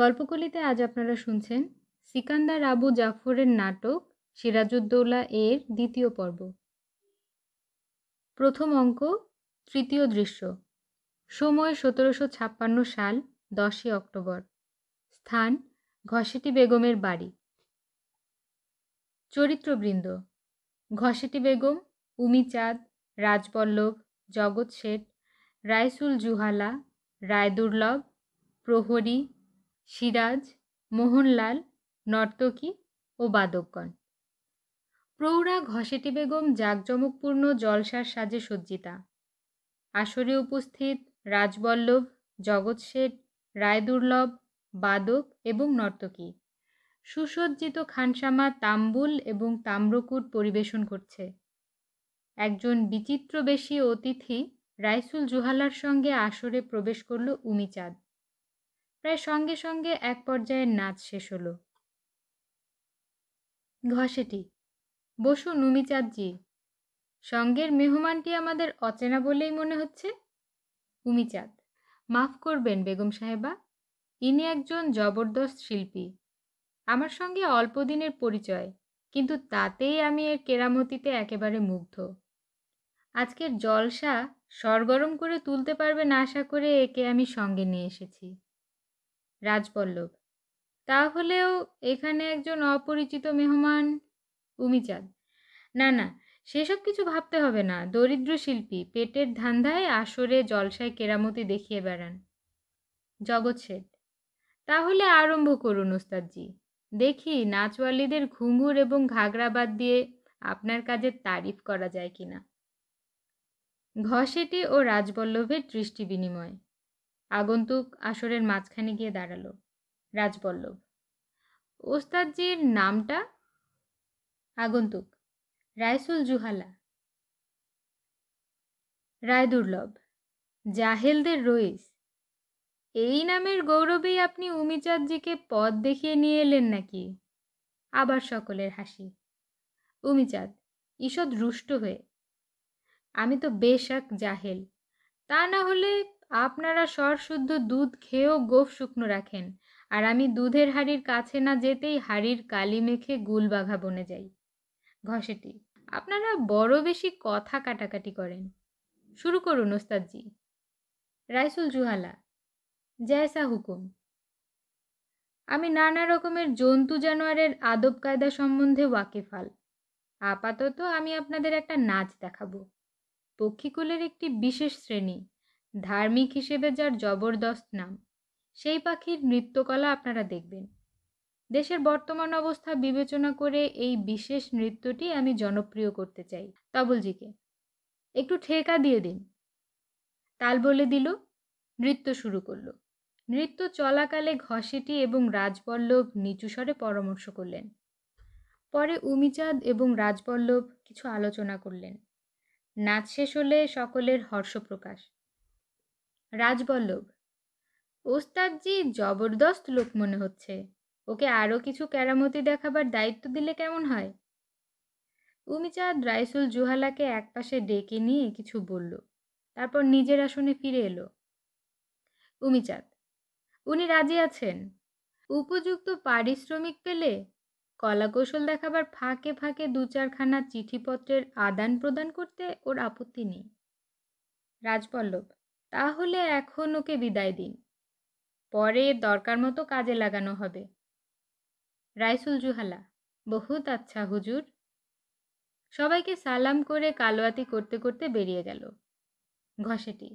গল্পকলিতে আজ আপনারা শুনছেন সিকান্দার আবু জাফরের নাটক সিরাজউদ্দৌলা এর দ্বিতীয় পর্ব প্রথম অঙ্ক তৃতীয় দৃশ্য সময় সতেরোশো ছাপ্পান্ন সাল দশই অক্টোবর স্থান ঘসেটি বেগমের বাড়ি চরিত্রবৃন্দ ঘসেটি বেগম উমি চাঁদ রাজবল্লভ জগৎ শেঠ রাইসুল জুহালা রায়দুর্লভ প্রহরী সিরাজ মোহনলাল নর্তকী ও বাদকগণ প্রৌরা ঘসেটি বেগম জাঁকজমকপূর্ণ জলসার সাজে সজ্জিতা আসরে উপস্থিত রাজবল্লভ জগৎ শেঠ রায়দুর্লভ বাদক এবং নর্তকী সুসজ্জিত খানসামা তাম্বুল এবং তাম্রকূট পরিবেশন করছে একজন বিচিত্র বেশি অতিথি রাইসুল জুহালার সঙ্গে আসরে প্রবেশ করল উমিচাঁদ প্রায় সঙ্গে সঙ্গে এক পর্যায়ে নাচ শেষ হলো ঘষেটি বসু নুমিচাঁদজি সঙ্গের মেহমানটি আমাদের অচেনা বলেই মনে হচ্ছে উমিচাঁদ মাফ করবেন বেগম সাহেবা ইনি একজন জবরদস্ত শিল্পী আমার সঙ্গে অল্প দিনের পরিচয় কিন্তু তাতেই আমি এর কেরামতিতে একেবারে মুগ্ধ আজকের জলসা সরগরম করে তুলতে পারবে না আশা করে একে আমি সঙ্গে নিয়ে এসেছি রাজপল্লব তাহলেও এখানে একজন অপরিচিত মেহমান উমিচাঁদ না না সেসব কিছু ভাবতে হবে না দরিদ্র শিল্পী পেটের ধান্ধায় আসরে জলসায় কেরামতি দেখিয়ে বেড়ান জগৎ শেঠ তাহলে আরম্ভ করুন ওস্তাদজি দেখি নাচওয়ালিদের ঘুঙুর এবং ঘাগরাবাদ দিয়ে আপনার কাজের তারিফ করা যায় কিনা ঘষেটি ও রাজবল্লভের দৃষ্টি বিনিময় আগন্তুক আসরের মাঝখানে গিয়ে দাঁড়ালো রাজবল্লভ ওস্তাদজির নামটা আগন্তুক রাইসুল জুহালা রায়দুর্লভ জাহেলদের রইস এই নামের গৌরবেই আপনি উমিচাঁদজিকে পদ দেখিয়ে নিয়ে এলেন নাকি আবার সকলের হাসি উমিচাঁদ ঈষৎ রুষ্ট হয়ে আমি তো বেশাক জাহেল তা না হলে আপনারা সরশুদ্ধ দুধ খেয়েও গোফ শুকনো রাখেন আর আমি দুধের হাড়ির কাছে না যেতেই হাড়ির কালি মেখে গুলবাঘা বনে যাই ঘষেটি আপনারা বড় বেশি কথা কাটাকাটি করেন শুরু করুন ওস্তাদজি রাইসুল জুহালা জায়সা হুকুম আমি নানা রকমের জন্তু জানোয়ারের আদব কায়দা সম্বন্ধে ওয়াকিফাল আপাতত আমি আপনাদের একটা নাচ দেখাবো পক্ষীকুলের একটি বিশেষ শ্রেণী ধার্মিক হিসেবে যার জবরদস্ত নাম সেই পাখির নৃত্যকলা আপনারা দেখবেন দেশের বর্তমান অবস্থা বিবেচনা করে এই বিশেষ নৃত্যটি আমি জনপ্রিয় করতে চাই তবলজিকে একটু ঠেকা দিয়ে দিন তাল বলে দিল নৃত্য শুরু করলো নৃত্য চলাকালে ঘসেটি এবং রাজবল্লভ নিচু স্বরে পরামর্শ করলেন পরে উমিচাঁদ এবং রাজবল্লভ কিছু আলোচনা করলেন নাচ শেষ হলে সকলের হর্ষপ্রকাশ রাজবল্লভ ওস্তাদজি জবরদস্ত লোক মনে হচ্ছে ওকে আরও কিছু কেরামতি দেখাবার দায়িত্ব দিলে কেমন হয় উমিচাঁদ রাইসুল জুহালাকে একপাশে ডেকে নিয়ে কিছু বলল তারপর নিজের আসনে ফিরে এলো উমিচাঁদ উনি রাজি আছেন উপযুক্ত পারিশ্রমিক পেলে কলাকৌশল দেখাবার ফাঁকে ফাঁকে দু চারখানা চিঠিপত্রের আদান প্রদান করতে ওর আপত্তি নেই রাজপল্লব তাহলে এখন ওকে বিদায় দিন পরে দরকার মতো কাজে লাগানো হবে রাইসুল জুহালা বহুত আচ্ছা হুজুর সবাইকে সালাম করে কালোয়াতি করতে করতে বেরিয়ে গেল ঘষেটি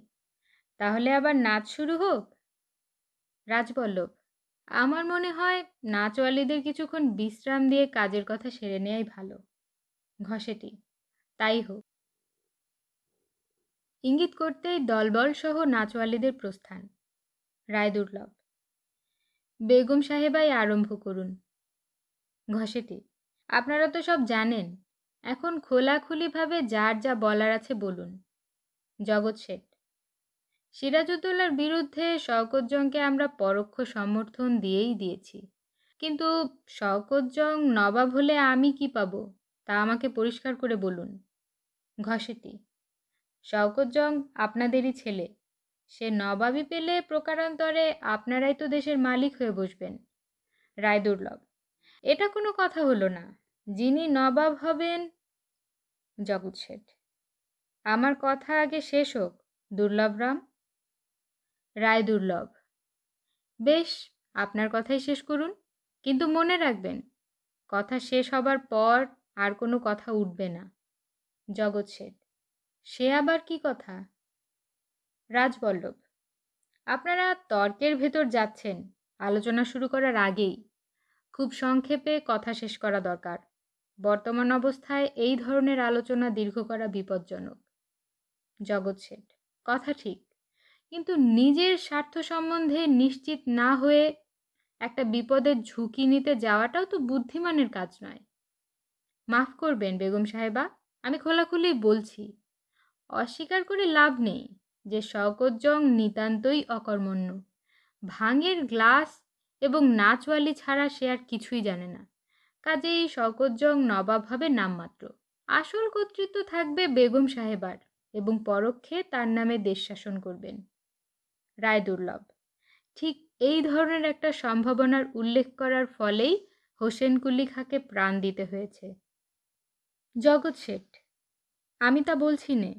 তাহলে আবার নাচ শুরু হোক রাজবল্লভ আমার মনে হয় নাচওয়ালিদের কিছুক্ষণ বিশ্রাম দিয়ে কাজের কথা সেরে নেয়াই ভালো ঘষেটি তাই হোক ইঙ্গিত করতেই দলবলসহ নাচওয়ালিদের প্রস্থান রায় দুর্লভ বেগম সাহেবাই আরম্ভ করুন ঘষেটি আপনারা তো সব জানেন এখন খোলাখুলিভাবে যার যা বলার আছে বলুন জগৎ শেঠ সিরাজউদ্দৌলার বিরুদ্ধে শওকতজংকে আমরা পরোক্ষ সমর্থন দিয়েই দিয়েছি কিন্তু শওকতজং নবাব হলে আমি কি পাবো তা আমাকে পরিষ্কার করে বলুন ঘষেটি শওকত জং আপনাদেরই ছেলে সে নবাবি পেলে প্রকারান্তরে আপনারাই তো দেশের মালিক হয়ে বসবেন রায়দুর্লভ এটা কোনো কথা হলো না যিনি নবাব হবেন জগৎ শেঠ আমার কথা আগে শেষ হোক দুর্লভরাম রায় দুর্লভ বেশ আপনার কথাই শেষ করুন কিন্তু মনে রাখবেন কথা শেষ হবার পর আর কোনো কথা উঠবে না জগৎ শেঠ সে আবার কি কথা রাজবল্লভ আপনারা তর্কের ভেতর যাচ্ছেন আলোচনা শুরু করার আগেই খুব সংক্ষেপে কথা শেষ করা দরকার বর্তমান অবস্থায় এই ধরনের আলোচনা দীর্ঘ করা বিপজ্জনক জগৎ শেঠ কথা ঠিক কিন্তু নিজের স্বার্থ সম্বন্ধে নিশ্চিত না হয়ে একটা বিপদের ঝুঁকি নিতে যাওয়াটাও তো বুদ্ধিমানের কাজ নয় মাফ করবেন বেগম সাহেবা আমি খোলাখুলি বলছি অস্বীকার করে লাভ নেই যে শওকত জং নিতান্তই অকর্মণ্য ভাঙের গ্লাস এবং নাচওয়ালি ছাড়া সে আর কিছুই জানে না কাজেই শকজং নবাব হবে নামমাত্র আসল কর্তৃত্ব থাকবে বেগম সাহেবার এবং পরোক্ষে তার নামে দেশ শাসন করবেন রায় দুর্লভ ঠিক এই ধরনের একটা সম্ভাবনার উল্লেখ করার ফলেই হোসেন কুল্লি খাকে প্রাণ দিতে হয়েছে জগৎ শেঠ আমি তা বলছি নে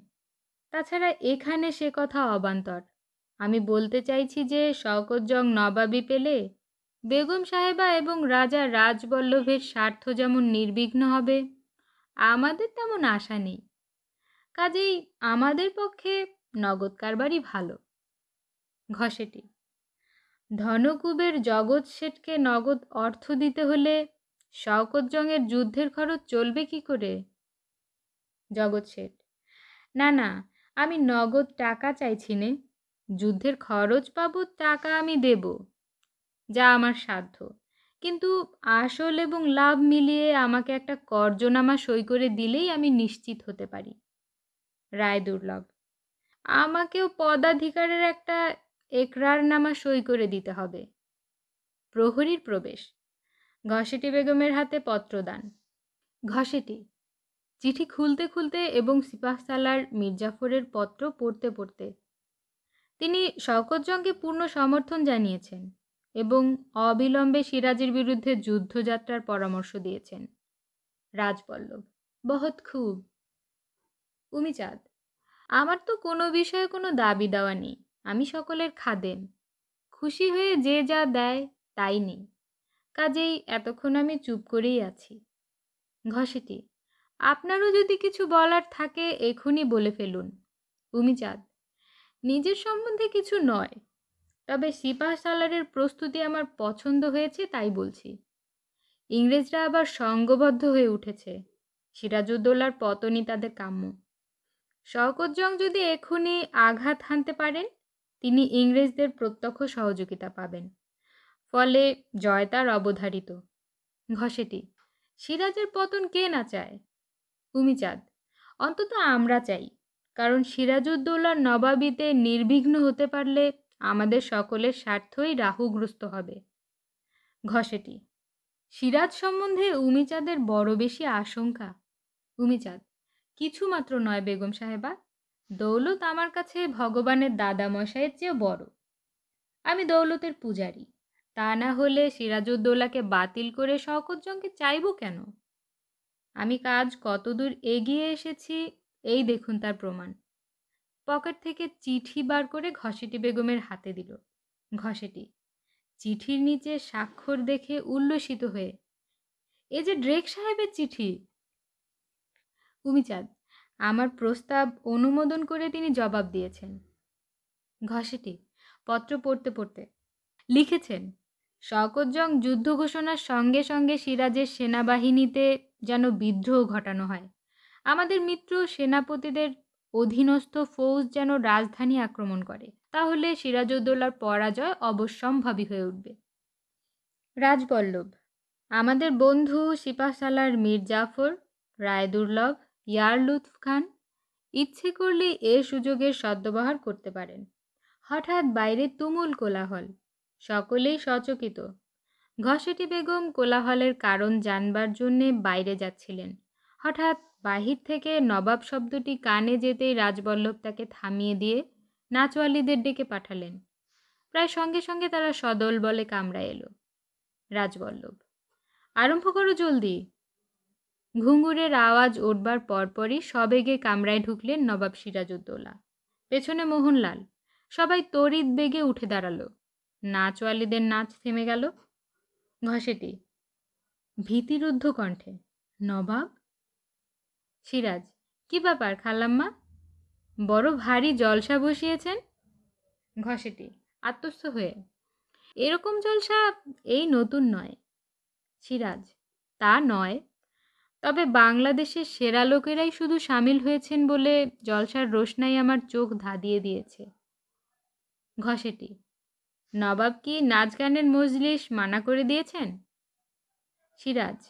তাছাড়া এখানে সে কথা অবান্তর আমি বলতে চাইছি যে শকতজং নবাবি পেলে বেগম সাহেবা এবং রাজা রাজবল্লভের স্বার্থ যেমন নির্বিঘ্ন হবে আমাদের তেমন আশা নেই কাজেই আমাদের পক্ষে নগদ কারবারই ভালো ঘষেটি ধনকুবের জগৎ শেঠকে নগদ অর্থ দিতে হলে শওকতজঙের যুদ্ধের খরচ চলবে কি করে জগৎ শেঠ না না আমি নগদ টাকা চাইছি নে যুদ্ধের খরচ পাবো টাকা আমি দেব যা আমার সাধ্য কিন্তু আসল এবং লাভ মিলিয়ে আমাকে একটা কর্জনামা সই করে দিলেই আমি নিশ্চিত হতে পারি রায় দুর্লভ আমাকেও পদাধিকারের একটা একরারনামা সই করে দিতে হবে প্রহরীর প্রবেশ ঘসেটি বেগমের হাতে পত্রদান ঘসেটি চিঠি খুলতে খুলতে এবং সিপাহসালার মির্জাফরের পত্র পড়তে পড়তে তিনি শওকত জংকে পূর্ণ সমর্থন জানিয়েছেন এবং অবিলম্বে সিরাজের বিরুদ্ধে যুদ্ধযাত্রার পরামর্শ দিয়েছেন রাজবল্লভ বহৎ খুব উমিচাঁদ আমার তো কোনো বিষয়ে কোনো দাবি দেওয়া নেই আমি সকলের খাদেম খুশি হয়ে যে যা দেয় তাই নেই কাজেই এতক্ষণ আমি চুপ করেই আছি ঘষেটি আপনারও যদি কিছু বলার থাকে এখনই বলে ফেলুন ভূমিচাঁদ নিজের সম্বন্ধে কিছু নয় তবে সিপাহ সালারের প্রস্তুতি আমার পছন্দ হয়েছে তাই বলছি ইংরেজরা আবার সঙ্গবদ্ধ হয়ে উঠেছে সিরাজউদ্দৌলার পতনই তাদের কাম্য শকজং যদি এখনই আঘাত হানতে পারেন তিনি ইংরেজদের প্রত্যক্ষ সহযোগিতা পাবেন ফলে জয় তার অবধারিত ঘষেটি সিরাজের পতন কে না চায় চাঁদ অন্তত আমরা চাই কারণ সিরাজউদ্দৌলার নবাবিতে নির্বিঘ্ন হতে পারলে আমাদের সকলের স্বার্থই রাহুগ্রস্ত হবে ঘষেটি সিরাজ সম্বন্ধে উমিচাঁদের বড় বেশি আশঙ্কা উমিচাঁদ কিছুমাত্র নয় বেগম সাহেবা দৌলত আমার কাছে ভগবানের দাদামশাইয়ের চেয়ে বড় আমি দৌলতের পূজারি তা না হলে সিরাজউদ্দৌলাকে বাতিল করে শকতজনকে চাইব কেন আমি কাজ কতদূর এগিয়ে এসেছি এই দেখুন তার প্রমাণ পকেট থেকে চিঠি বার করে ঘষেটি বেগমের হাতে দিল ঘসেটি চিঠির নিচে স্বাক্ষর দেখে উল্লসিত হয়ে এ যে ড্রেক সাহেবের চিঠি উমিচাঁদ আমার প্রস্তাব অনুমোদন করে তিনি জবাব দিয়েছেন ঘসেটি পত্র পড়তে পড়তে লিখেছেন শকজং যুদ্ধ ঘোষণার সঙ্গে সঙ্গে সিরাজের সেনাবাহিনীতে যেন বিদ্রোহ ঘটানো হয় আমাদের মিত্র সেনাপতিদের অধীনস্থ ফৌজ যেন রাজধানী আক্রমণ করে তাহলে সিরাজউদ্দৌলার পরাজয় অবশ্যম্ভাবী হয়ে উঠবে রাজবল্লভ আমাদের বন্ধু সিপাশালার মীর জাফর রায় দুর্লভ ইয়ার লুৎফ খান ইচ্ছে করলে এ সুযোগের সদ্ব্যবহার করতে পারেন হঠাৎ বাইরে তুমুল কোলাহল সকলেই সচকিত ঘষেটি বেগম কোলাহলের কারণ জানবার জন্যে বাইরে যাচ্ছিলেন হঠাৎ বাহির থেকে নবাব শব্দটি কানে যেতেই রাজবল্লভ তাকে থামিয়ে দিয়ে নাচওয়ালিদের ডেকে পাঠালেন প্রায় সঙ্গে সঙ্গে তারা সদল বলে কামড়ায় এলো রাজবল্লভ আরম্ভ করো জলদি ঘুঙুরের আওয়াজ উঠবার পরপরই সবেগে কামড়ায় ঢুকলেন নবাব সিরাজউদ্দৌলা পেছনে মোহনলাল সবাই তড়িৎ বেগে উঠে দাঁড়ালো নাচওয়ালিদের নাচ থেমে গেল ঘষেটি ভীতিরুদ্ধ কণ্ঠে নবাব সিরাজ কি ব্যাপার খালাম্মা বড় ভারী জলসা বসিয়েছেন ঘষেটি আত্মস্থ হয়ে এরকম জলসা এই নতুন নয় সিরাজ তা নয় তবে বাংলাদেশের সেরা লোকেরাই শুধু সামিল হয়েছেন বলে জলসার রোশনাই আমার চোখ ধাঁধিয়ে দিয়েছে ঘষেটি নবাব কি নাচ গানের মজলিস মানা করে দিয়েছেন সিরাজ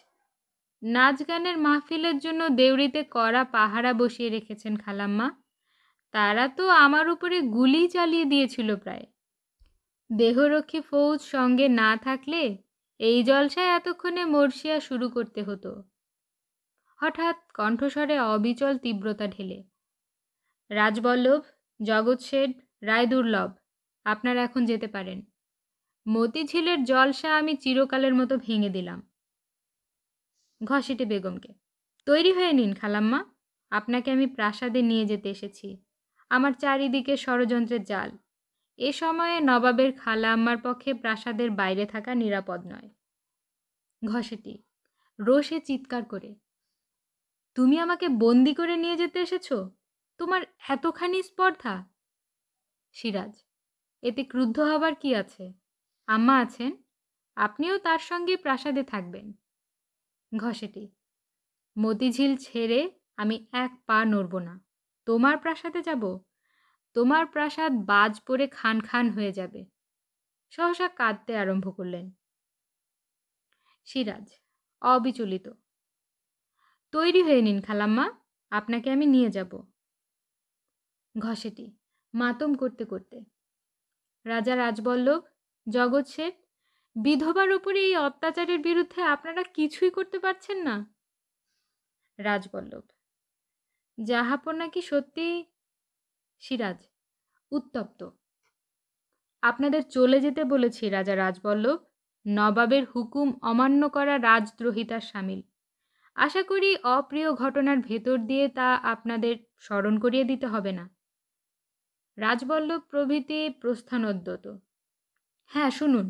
নাচ গানের মাহফিলের জন্য দেউড়িতে কড়া পাহারা বসিয়ে রেখেছেন খালাম্মা তারা তো আমার উপরে গুলি চালিয়ে দিয়েছিল প্রায় দেহরক্ষী ফৌজ সঙ্গে না থাকলে এই জলসায় এতক্ষণে মর্ষিয়া শুরু করতে হতো হঠাৎ কণ্ঠস্বরে অবিচল তীব্রতা ঢেলে রাজবল্লভ জগৎ শেঠ রায়দুর্লভ আপনারা এখন যেতে পারেন মতিঝিলের জলসা আমি চিরকালের মতো ভেঙে দিলাম ঘসেটে বেগমকে তৈরি হয়ে নিন খালাম্মা আপনাকে আমি প্রাসাদে নিয়ে যেতে এসেছি আমার চারিদিকে ষড়যন্ত্রের জাল এ সময়ে নবাবের খালা আম্মার পক্ষে প্রাসাদের বাইরে থাকা নিরাপদ নয় ঘষেটি রোষে চিৎকার করে তুমি আমাকে বন্দি করে নিয়ে যেতে এসেছো তোমার এতখানি স্পর্ধা সিরাজ এতে ক্রুদ্ধ হবার কি আছে আম্মা আছেন আপনিও তার সঙ্গে প্রাসাদে থাকবেন ঘষেটি মতিঝিল ছেড়ে আমি এক পা নড়ব না তোমার প্রাসাদে যাব তোমার প্রাসাদ বাজ পড়ে খান খান হয়ে যাবে সহসা কাঁদতে আরম্ভ করলেন সিরাজ অবিচলিত তৈরি হয়ে নিন খালাম্মা আপনাকে আমি নিয়ে যাব ঘষেটি মাতম করতে করতে রাজা রাজবল্লভ জগৎ শেঠ বিধবার ওপরে এই অত্যাচারের বিরুদ্ধে আপনারা কিছুই করতে পারছেন না রাজবল্লভ জাহাপন নাকি সত্যি সিরাজ উত্তপ্ত আপনাদের চলে যেতে বলেছি রাজা রাজবল্লভ নবাবের হুকুম অমান্য করা রাজদ্রোহিতার সামিল আশা করি অপ্রিয় ঘটনার ভেতর দিয়ে তা আপনাদের স্মরণ করিয়ে দিতে হবে না রাজবল্লভ প্রভৃতি প্রস্থানোদ্যত হ্যাঁ শুনুন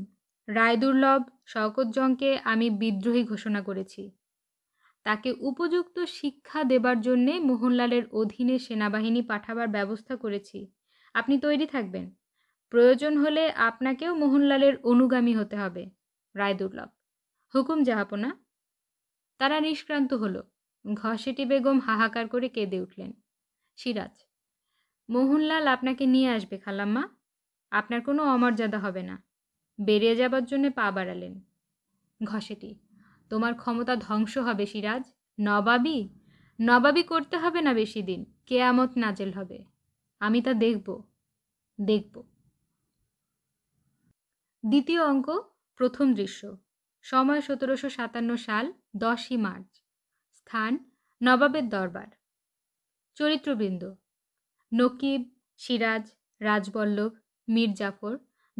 রায়দুর্লভ শওকতজংকে আমি বিদ্রোহী ঘোষণা করেছি তাকে উপযুক্ত শিক্ষা দেবার জন্যে মোহনলালের অধীনে সেনাবাহিনী পাঠাবার ব্যবস্থা করেছি আপনি তৈরি থাকবেন প্রয়োজন হলে আপনাকেও মোহনলালের অনুগামী হতে হবে রায়দুর্লভ হুকুম জাহাপনা তারা নিষ্ক্রান্ত হলো ঘষেটি বেগম হাহাকার করে কেঁদে উঠলেন সিরাজ মোহনলাল আপনাকে নিয়ে আসবে খালাম্মা আপনার কোনো অমর্যাদা হবে না বেরিয়ে যাবার জন্যে পা বাড়ালেন ঘষেটি তোমার ক্ষমতা ধ্বংস হবে সিরাজ নবাবি নবাবি করতে হবে না বেশি দিন কেয়ামত নাজেল হবে আমি তা দেখব দেখব দ্বিতীয় অঙ্ক প্রথম দৃশ্য সময় সতেরোশো সাতান্ন সাল দশই মার্চ স্থান নবাবের দরবার চরিত্রবৃন্দ নকিব সিরাজ রাজবল্লভ মীর জাফর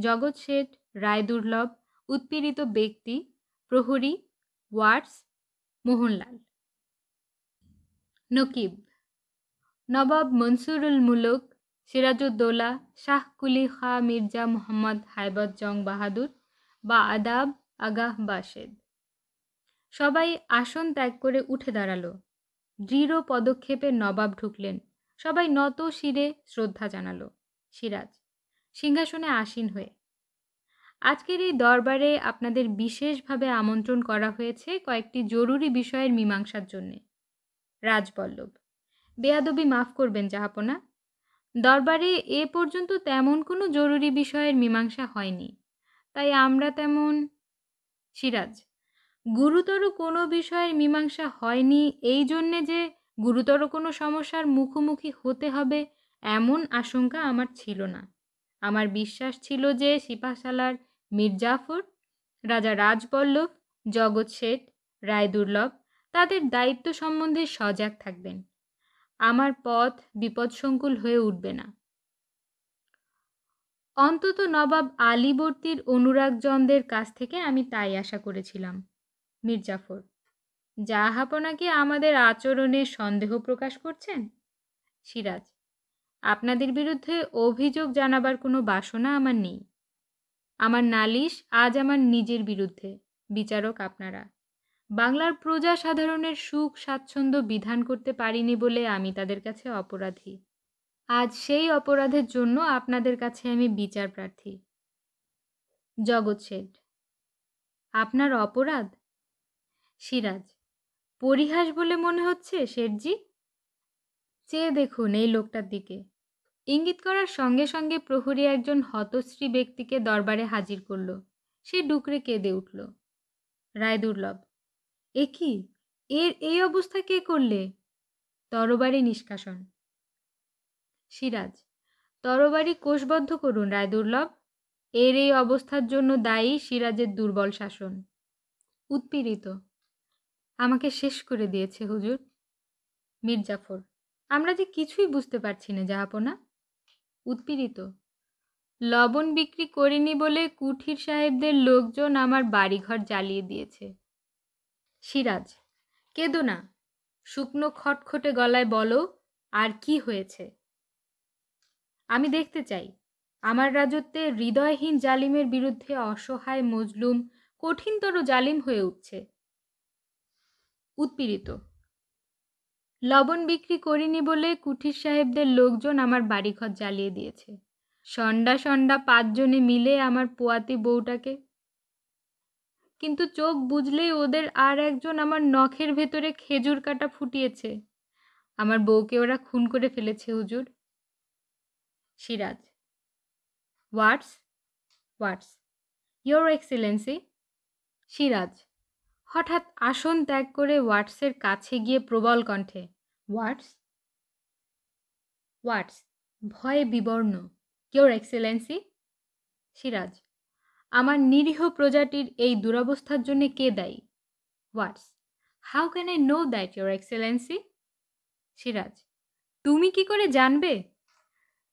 জগৎ শেঠ রায় দুর্লভ উৎপীড়িত ব্যক্তি প্রহরী ওয়ার্স মোহনলাল নকিব নবাব মনসুরুল মুলক সিরাজউদ্দৌলা শাহ কুলি খা মির্জা মোহাম্মদ হায়বত জং বাহাদুর বা আদাব আগাহ বাসেদ সবাই আসন ত্যাগ করে উঠে দাঁড়ালো দৃঢ় পদক্ষেপে নবাব ঢুকলেন সবাই নত শিরে শ্রদ্ধা জানালো সিরাজ সিংহাসনে আসীন হয়ে আজকের এই দরবারে আপনাদের বিশেষভাবে আমন্ত্রণ করা হয়েছে কয়েকটি জরুরি বিষয়ের মীমাংসার জন্যে রাজবল্লভ বেয়াদবি মাফ করবেন জাহাপনা দরবারে এ পর্যন্ত তেমন কোনো জরুরি বিষয়ের মীমাংসা হয়নি তাই আমরা তেমন সিরাজ গুরুতর কোনো বিষয়ের মীমাংসা হয়নি এই জন্যে যে গুরুতর কোনো সমস্যার মুখোমুখি হতে হবে এমন আশঙ্কা আমার ছিল না আমার বিশ্বাস ছিল যে সিপাশালার মির্জাফর রাজা রাজবল্লভ জগৎ শেঠ রায়দুর্লভ তাদের দায়িত্ব সম্বন্ধে সজাগ থাকবেন আমার পথ বিপদসংকুল হয়ে উঠবে না অন্তত নবাব আলীবর্তীর অনুরাগজনদের কাছ থেকে আমি তাই আশা করেছিলাম মির্জাফর যা কি আমাদের আচরণে সন্দেহ প্রকাশ করছেন সিরাজ আপনাদের বিরুদ্ধে অভিযোগ জানাবার কোনো বাসনা আমার নেই আমার নালিশ আজ আমার নিজের বিরুদ্ধে বিচারক আপনারা বাংলার প্রজা সাধারণের সুখ স্বাচ্ছন্দ্য বিধান করতে পারিনি বলে আমি তাদের কাছে অপরাধী আজ সেই অপরাধের জন্য আপনাদের কাছে আমি বিচার প্রার্থী জগৎ শেঠ আপনার অপরাধ সিরাজ পরিহাস বলে মনে হচ্ছে শেঠজি চেয়ে দেখুন এই লোকটার দিকে ইঙ্গিত করার সঙ্গে সঙ্গে প্রহরী একজন হতশ্রী ব্যক্তিকে দরবারে হাজির করল সে ডুকরে কেঁদে উঠল রায়দুর্লভ এ কি এর এই অবস্থা কে করলে তরবারি নিষ্কাশন সিরাজ তরবারি কোষবদ্ধ করুন রায়দুর্লভ এর এই অবস্থার জন্য দায়ী সিরাজের দুর্বল শাসন উৎপীড়িত আমাকে শেষ করে দিয়েছে হুজুর মির্জাফর আমরা যে কিছুই বুঝতে পারছি না জাহাপনা উৎপীড়িত লবণ বিক্রি করিনি বলে কুঠির সাহেবদের লোকজন আমার বাড়িঘর জ্বালিয়ে দিয়েছে সিরাজ কেদো না শুকনো খটখটে গলায় বলো আর কি হয়েছে আমি দেখতে চাই আমার রাজত্বে হৃদয়হীন জালিমের বিরুদ্ধে অসহায় মজলুম কঠিনতর জালিম হয়ে উঠছে উৎপীড়িত লবণ বিক্রি করিনি বলে কুঠির সাহেবদের লোকজন আমার বাড়িঘর জ্বালিয়ে দিয়েছে সন্ডা সন্ডা পাঁচজনে মিলে আমার পোয়াতি বউটাকে কিন্তু চোখ বুঝলেই ওদের আর একজন আমার নখের ভেতরে খেজুর কাটা ফুটিয়েছে আমার বউকে ওরা খুন করে ফেলেছে হুজুর Siraj Watts Watts your excellency Siraj হঠাৎ আসন ত্যাগ করে ওয়াটসের কাছে গিয়ে প্রবল কণ্ঠে ওয়াটস ওয়াটস ভয়ে বিবর্ণ কিওর এক্সেলেন্সি সিরাজ আমার নিরীহ প্রজাটির এই দুরবস্থার জন্য কে দায়ী Watts how can I know that your excellency Siraj তুমি কি করে জানবে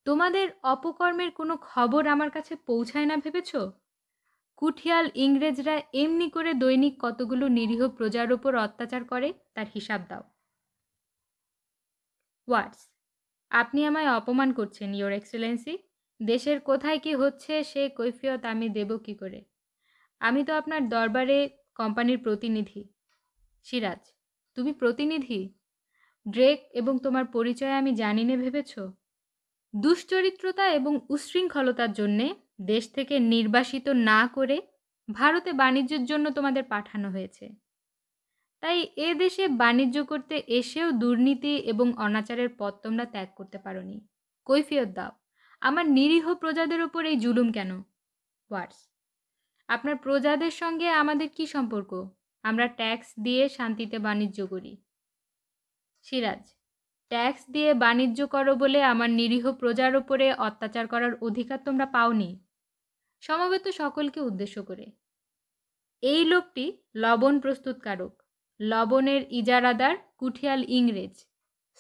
তোমাদের অপকর্মের কোনো খবর আমার কাছে পৌঁছায় না ভেবেছো কুঠিয়াল ইংরেজরা এমনি করে দৈনিক কতগুলো নিরীহ প্রজার ওপর অত্যাচার করে তার হিসাব দাও ওয়ার্ডস আপনি আমায় অপমান করছেন ইয়োর এক্সেলেন্সি দেশের কোথায় কি হচ্ছে সে কৈফিয়ত আমি দেব কি করে আমি তো আপনার দরবারে কোম্পানির প্রতিনিধি সিরাজ তুমি প্রতিনিধি ড্রেক এবং তোমার পরিচয় আমি জানি না ভেবেছ দুশ্চরিত্রতা এবং উশৃঙ্খলতার জন্যে দেশ থেকে নির্বাসিত না করে ভারতে বাণিজ্যের জন্য তোমাদের পাঠানো হয়েছে তাই এ দেশে বাণিজ্য করতে এসেও দুর্নীতি এবং অনাচারের পথ তোমরা ত্যাগ করতে পারোনি কৈফিয়ত দাও আমার নিরীহ প্রজাদের ওপর এই জুলুম কেন হোয়াটস আপনার প্রজাদের সঙ্গে আমাদের কি সম্পর্ক আমরা ট্যাক্স দিয়ে শান্তিতে বাণিজ্য করি সিরাজ ট্যাক্স দিয়ে বাণিজ্য করো বলে আমার নিরীহ প্রজার ওপরে অত্যাচার করার অধিকার তোমরা পাওনি সমবেত সকলকে উদ্দেশ্য করে এই লোকটি লবণ প্রস্তুতকারক লবণের ইজারাদার কুঠিয়াল ইংরেজ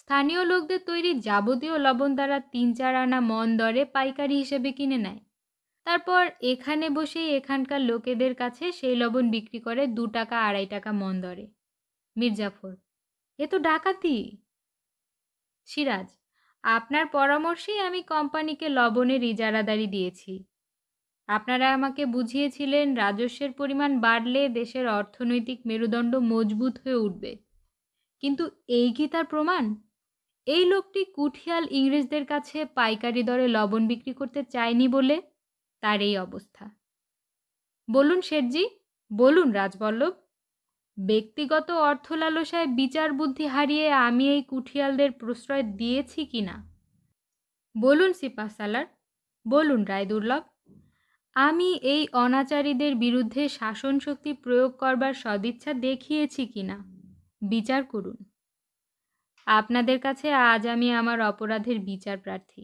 স্থানীয় লোকদের তৈরি যাবতীয় লবণ তারা তিন চার আনা মন দরে পাইকারি হিসেবে কিনে নেয় তারপর এখানে বসেই এখানকার লোকেদের কাছে সেই লবণ বিক্রি করে দু টাকা আড়াই টাকা মন দরে মির্জাফর এ তো ডাকাতি সিরাজ আপনার পরামর্শেই আমি কোম্পানিকে লবণের ইজারাদারি দিয়েছি আপনারা আমাকে বুঝিয়েছিলেন রাজস্বের পরিমাণ বাড়লে দেশের অর্থনৈতিক মেরুদণ্ড মজবুত হয়ে উঠবে কিন্তু এই কি তার প্রমাণ এই লোকটি কুঠিয়াল ইংরেজদের কাছে পাইকারি দরে লবণ বিক্রি করতে চায়নি বলে তার এই অবস্থা বলুন শেঠজি বলুন রাজবল্লভ ব্যক্তিগত অর্থলালসায় বিচার বুদ্ধি হারিয়ে আমি এই কুঠিয়ালদের প্রশ্রয় দিয়েছি কি না বলুন সিপাশালার বলুন রায় দুর্লভ আমি এই অনাচারীদের বিরুদ্ধে শাসন শক্তি প্রয়োগ করবার সদিচ্ছা দেখিয়েছি কিনা বিচার করুন আপনাদের কাছে আজ আমি আমার অপরাধের বিচার প্রার্থী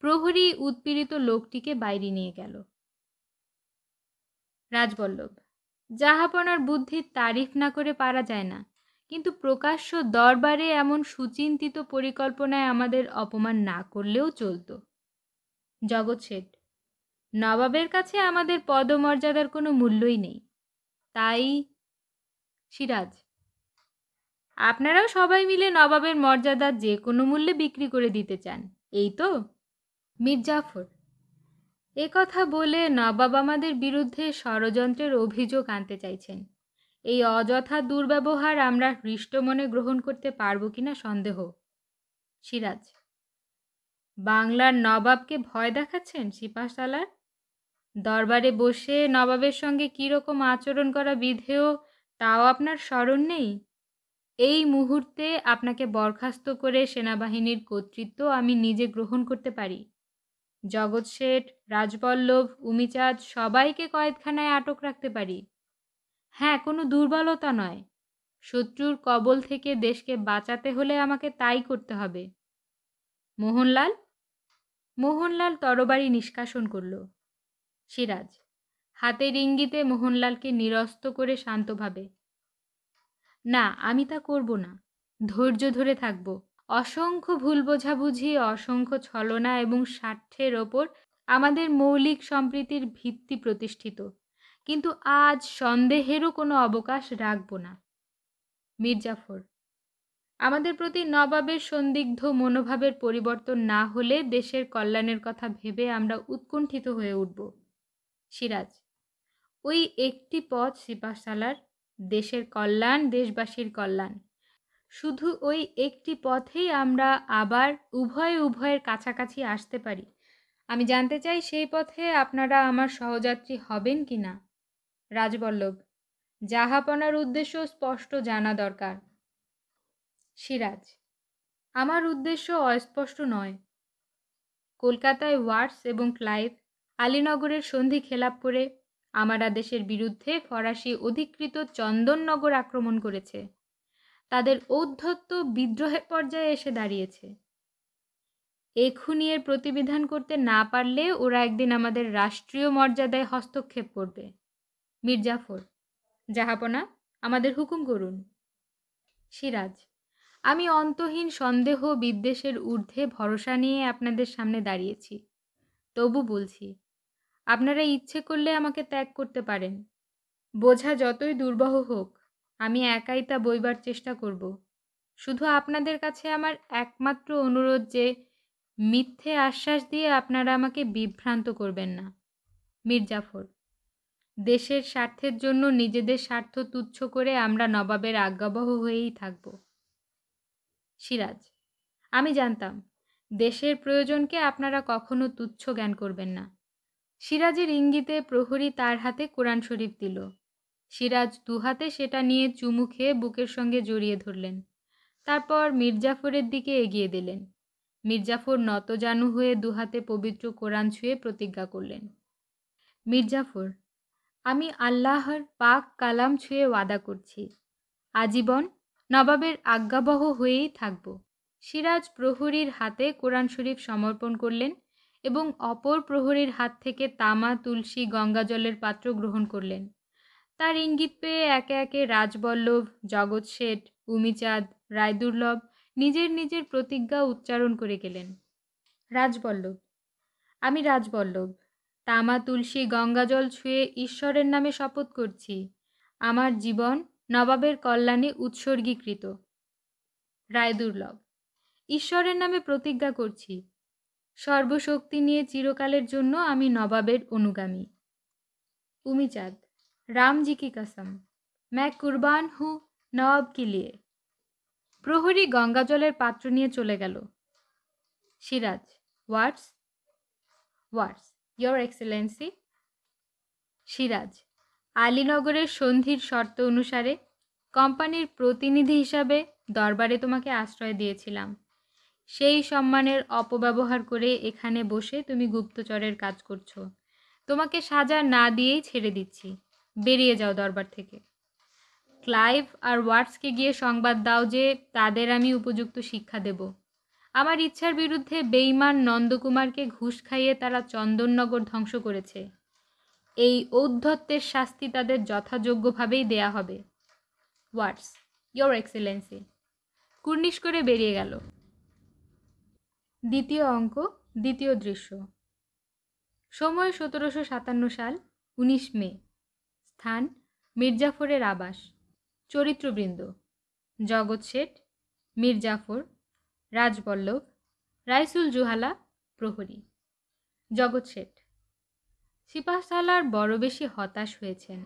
প্রহরী উৎপীড়িত লোকটিকে বাইরে নিয়ে গেল রাজবল্লভ জাহাপনার বুদ্ধির তারিফ না করে পারা যায় না কিন্তু প্রকাশ্য দরবারে এমন সুচিন্তিত পরিকল্পনায় আমাদের অপমান না করলেও চলত জগৎ শেঠ নবাবের কাছে আমাদের পদমর্যাদার কোনো মূল্যই নেই তাই সিরাজ আপনারাও সবাই মিলে নবাবের মর্যাদা যে কোনো মূল্যে বিক্রি করে দিতে চান এই তো মির্জাফর এ কথা বলে নবাব আমাদের বিরুদ্ধে ষড়যন্ত্রের অভিযোগ আনতে চাইছেন এই অযথা দুর্ব্যবহার আমরা হৃষ্ট মনে গ্রহণ করতে পারব কিনা সন্দেহ সিরাজ বাংলার নবাবকে ভয় দেখাচ্ছেন সিপাশালার দরবারে বসে নবাবের সঙ্গে কীরকম আচরণ করা বিধেয় তাও আপনার স্মরণ নেই এই মুহূর্তে আপনাকে বরখাস্ত করে সেনাবাহিনীর কর্তৃত্ব আমি নিজে গ্রহণ করতে পারি জগৎ শেঠ রাজবল্লভ উমিচাঁদ সবাইকে কয়েদখানায় আটক রাখতে পারি হ্যাঁ কোনো দুর্বলতা নয় শত্রুর কবল থেকে দেশকে বাঁচাতে হলে আমাকে তাই করতে হবে মোহনলাল মোহনলাল তরবারি নিষ্কাশন করল সিরাজ হাতের ইঙ্গিতে মোহনলালকে নিরস্ত করে শান্তভাবে না আমি তা করব না ধৈর্য ধরে থাকব অসংখ্য ভুল বোঝাবুঝি অসংখ্য ছলনা এবং স্বার্থের ওপর আমাদের মৌলিক সম্প্রীতির ভিত্তি প্রতিষ্ঠিত কিন্তু আজ সন্দেহেরও কোনো অবকাশ রাখব না মির্জাফর আমাদের প্রতি নবাবের সন্দিগ্ধ মনোভাবের পরিবর্তন না হলে দেশের কল্যাণের কথা ভেবে আমরা উৎকণ্ঠিত হয়ে উঠব সিরাজ ওই একটি পথ সিপাশালার দেশের কল্যাণ দেশবাসীর কল্যাণ শুধু ওই একটি পথেই আমরা আবার উভয় উভয়ের কাছাকাছি আসতে পারি আমি জানতে চাই সেই পথে আপনারা আমার সহযাত্রী হবেন কি না রাজবল্লভ জাহাপনার উদ্দেশ্য স্পষ্ট জানা দরকার সিরাজ আমার উদ্দেশ্য অস্পষ্ট নয় কলকাতায় ওয়ার্ডস এবং ক্লাইভ আলীনগরের সন্ধি খেলাপ করে আমার আদেশের বিরুদ্ধে ফরাসি অধিকৃত চন্দননগর আক্রমণ করেছে তাদের ঔদ্ধত্য বিদ্রোহের পর্যায়ে এসে দাঁড়িয়েছে এখুনি এর প্রতিবিধান করতে না পারলে ওরা একদিন আমাদের রাষ্ট্রীয় মর্যাদায় হস্তক্ষেপ করবে মির্জাফর জাহাপনা আমাদের হুকুম করুন সিরাজ আমি অন্তহীন সন্দেহ বিদ্বেষের ঊর্ধ্বে ভরসা নিয়ে আপনাদের সামনে দাঁড়িয়েছি তবু বলছি আপনারা ইচ্ছে করলে আমাকে ত্যাগ করতে পারেন বোঝা যতই দুর্বহ হোক আমি একাই তা বইবার চেষ্টা করব শুধু আপনাদের কাছে আমার একমাত্র অনুরোধ যে মিথ্যে আশ্বাস দিয়ে আপনারা আমাকে বিভ্রান্ত করবেন না মির্জাফর দেশের স্বার্থের জন্য নিজেদের স্বার্থ তুচ্ছ করে আমরা নবাবের আজ্ঞাবহ হয়েই থাকব সিরাজ আমি জানতাম দেশের প্রয়োজনকে আপনারা কখনো তুচ্ছ জ্ঞান করবেন না সিরাজের ইঙ্গিতে প্রহরী তার হাতে কোরআন শরীফ দিল সিরাজ দুহাতে সেটা নিয়ে চুমু খেয়ে বুকের সঙ্গে জড়িয়ে ধরলেন তারপর মির্জাফরের দিকে এগিয়ে দিলেন মির্জাফর নতজানু হয়ে দুহাতে পবিত্র কোরআন ছুঁয়ে প্রতিজ্ঞা করলেন মির্জাফর আমি আল্লাহর পাক কালাম ছুঁয়ে ওয়াদা করছি আজীবন নবাবের আজ্ঞাবহ হয়েই থাকব সিরাজ প্রহরীর হাতে কোরআন শরীফ সমর্পণ করলেন এবং অপর প্রহরীর হাত থেকে তামা তুলসী গঙ্গাজলের পাত্র গ্রহণ করলেন তার ইঙ্গিত পেয়ে একে একে রাজবল্লভ জগৎ শেঠ উমিচাঁদ রায়দুর্লভ নিজের নিজের প্রতিজ্ঞা উচ্চারণ করে গেলেন রাজবল্লভ আমি রাজবল্লভ তামা তুলসী গঙ্গাজল ছুঁয়ে ঈশ্বরের নামে শপথ করছি আমার জীবন নবাবের কল্যাণে উৎসর্গীকৃত রায়দুর্লভ ঈশ্বরের নামে প্রতিজ্ঞা করছি সর্বশক্তি নিয়ে চিরকালের জন্য আমি নবাবের অনুগামী উমিচাঁদ রামজি কি কসম ম্যাক কুরবান হু নবাব কি লিয়ে প্রহরী গঙ্গাজলের পাত্র নিয়ে চলে গেল Siraj Watts Watts your excellency Siraj আলীনগরের সন্ধির শর্ত অনুসারে কোম্পানির প্রতিনিধি হিসাবে দরবারে তোমাকে আশ্রয় দিয়েছিলাম সেই সম্মানের অপব্যবহার করে এখানে বসে তুমি গুপ্তচরের কাজ করছো তোমাকে সাজা না দিয়েই ছেড়ে দিচ্ছি বেরিয়ে যাও দরবার থেকে ক্লাইভ আর ওয়ার্ডসকে গিয়ে সংবাদ দাও যে তাদের আমি উপযুক্ত শিক্ষা দেব আমার ইচ্ছার বিরুদ্ধে বেইমান নন্দকুমারকে ঘুষ খাইয়ে তারা চন্দননগর ধ্বংস করেছে এই ঔদ্ধত্যের শাস্তি তাদের যথাযোগ্যভাবেই দেয়া হবে ওয়ার্ডস ইয়োর এক্সেলেন্সি কুর্নিশ করে বেরিয়ে গেল দ্বিতীয় অঙ্ক দ্বিতীয় দৃশ্য সময় সতেরোশো সাতান্ন সাল উনিশ মে স্থান মির্জাফরের আবাস চরিত্রবৃন্দ জগৎ শেঠ মির্জাফর রাজবল্লভ রাইসুল জুহালা প্রহরী জগৎ শেঠ সিপাহসালার বড় বেশি হতাশ হয়েছেন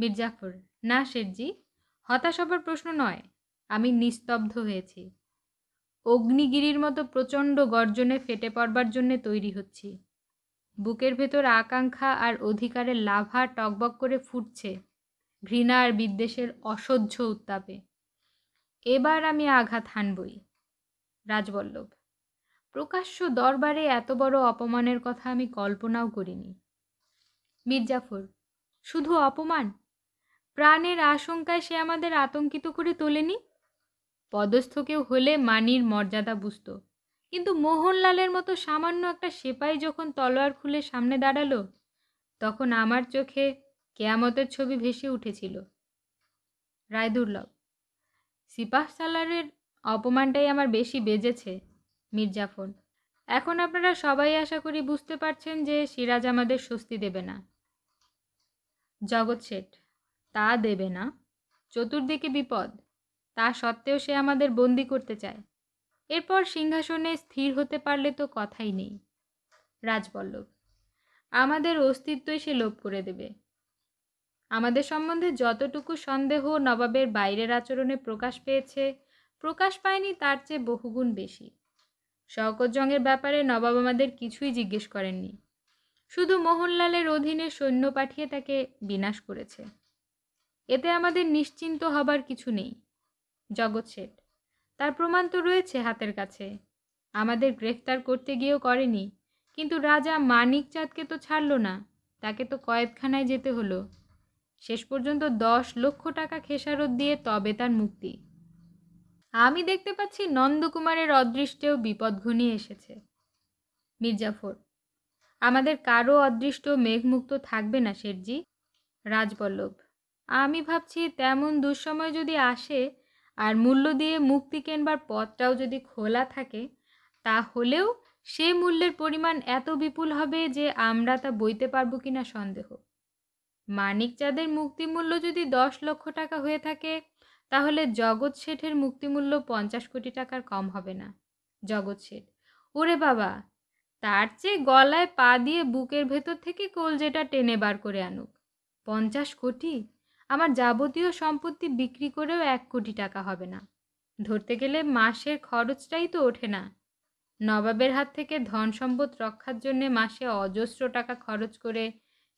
মির্জাফর না শেঠজি হতাশ হবার প্রশ্ন নয় আমি নিস্তব্ধ হয়েছি অগ্নিগিরির মতো প্রচণ্ড গর্জনে ফেটে পড়বার জন্যে তৈরি হচ্ছি বুকের ভেতর আকাঙ্ক্ষা আর অধিকারের লাভা টকবক করে ফুটছে ঘৃণা আর বিদ্বেষের অসহ্য উত্তাপে এবার আমি আঘাত হানবই রাজবল্লভ প্রকাশ্য দরবারে এত বড় অপমানের কথা আমি কল্পনাও করিনি মির্জাফর শুধু অপমান প্রাণের আশঙ্কায় সে আমাদের আতঙ্কিত করে তোলেনি পদস্থ কেউ হলে মানির মর্যাদা বুঝত কিন্তু মোহনলালের মতো সামান্য একটা সেপাই যখন তলোয়ার খুলে সামনে দাঁড়ালো তখন আমার চোখে কেয়ামতের ছবি ভেসে উঠেছিল রায়দুর্লভ সিপাহ সালারের অপমানটাই আমার বেশি বেজেছে মির্জাফর এখন আপনারা সবাই আশা করি বুঝতে পারছেন যে সিরাজ আমাদের স্বস্তি দেবে না জগৎ শেঠ তা দেবে না চতুর্দিকে বিপদ তা সত্ত্বেও সে আমাদের বন্দি করতে চায় এরপর সিংহাসনে স্থির হতে পারলে তো কথাই নেই রাজবল্লভ আমাদের অস্তিত্বই সে লোপ করে দেবে আমাদের সম্বন্ধে যতটুকু সন্দেহ নবাবের বাইরের আচরণে প্রকাশ পেয়েছে প্রকাশ পায়নি তার চেয়ে বহুগুণ বেশি শকত জঙ্গের ব্যাপারে নবাব আমাদের কিছুই জিজ্ঞেস করেননি শুধু মোহনলালের অধীনে সৈন্য পাঠিয়ে তাকে বিনাশ করেছে এতে আমাদের নিশ্চিন্ত হবার কিছু নেই জগৎ শেঠ তার প্রমাণ তো রয়েছে হাতের কাছে আমাদের গ্রেফতার করতে গিয়েও করেনি কিন্তু রাজা মানিক চাঁদকে তো ছাড়ল না তাকে তো কয়েদখানায় যেতে হলো শেষ পর্যন্ত দশ লক্ষ টাকা খেসারত দিয়ে তবে তার মুক্তি আমি দেখতে পাচ্ছি নন্দকুমারের অদৃষ্টেও বিপদ ঘনিয়ে এসেছে মির্জাফর আমাদের কারো অদৃষ্ট মেঘমুক্ত থাকবে না শেঠজি রাজবল্লভ আমি ভাবছি তেমন দুঃসময় যদি আসে আর মূল্য দিয়ে মুক্তি কেনবার পথটাও যদি খোলা থাকে তাহলেও সেই মূল্যের পরিমাণ এত বিপুল হবে যে আমরা তা বইতে পারবো কিনা সন্দেহ মানিকচাঁদের মুক্তিমূল্য যদি দশ লক্ষ টাকা হয়ে থাকে তাহলে জগৎ শেঠের মুক্তিমূল্য পঞ্চাশ কোটি টাকার কম হবে না জগৎ শেঠ ওরে বাবা তার চেয়ে গলায় পা দিয়ে বুকের ভেতর থেকে কোল যেটা টেনে বার করে আনুক পঞ্চাশ কোটি আমার যাবতীয় সম্পত্তি বিক্রি করেও এক কোটি টাকা হবে না ধরতে গেলে মাসের খরচটাই তো ওঠে না নবাবের হাত থেকে ধন সম্পদ রক্ষার জন্য মাসে অজস্র টাকা খরচ করে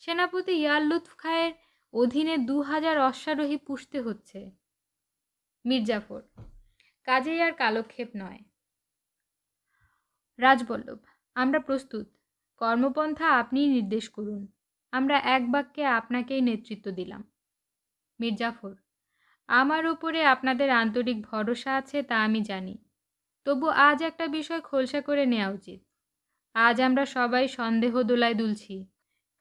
সেনাপতি ইয়ার লুৎফ খায়ের অধীনে দু হাজার অশ্বারোহী পুষতে হচ্ছে মির্জাফর কাজেই আর কালক্ষেপ নয় রাজবল্লভ আমরা প্রস্তুত কর্মপন্থা আপনিই নির্দেশ করুন আমরা এক বাক্যে আপনাকেই নেতৃত্ব দিলাম মির্জাফর আমার ওপরে আপনাদের আন্তরিক ভরসা আছে তা আমি জানি তবু আজ একটা বিষয় খোলসা করে নেওয়া উচিত আজ আমরা সবাই সন্দেহ দোলায় দুলছি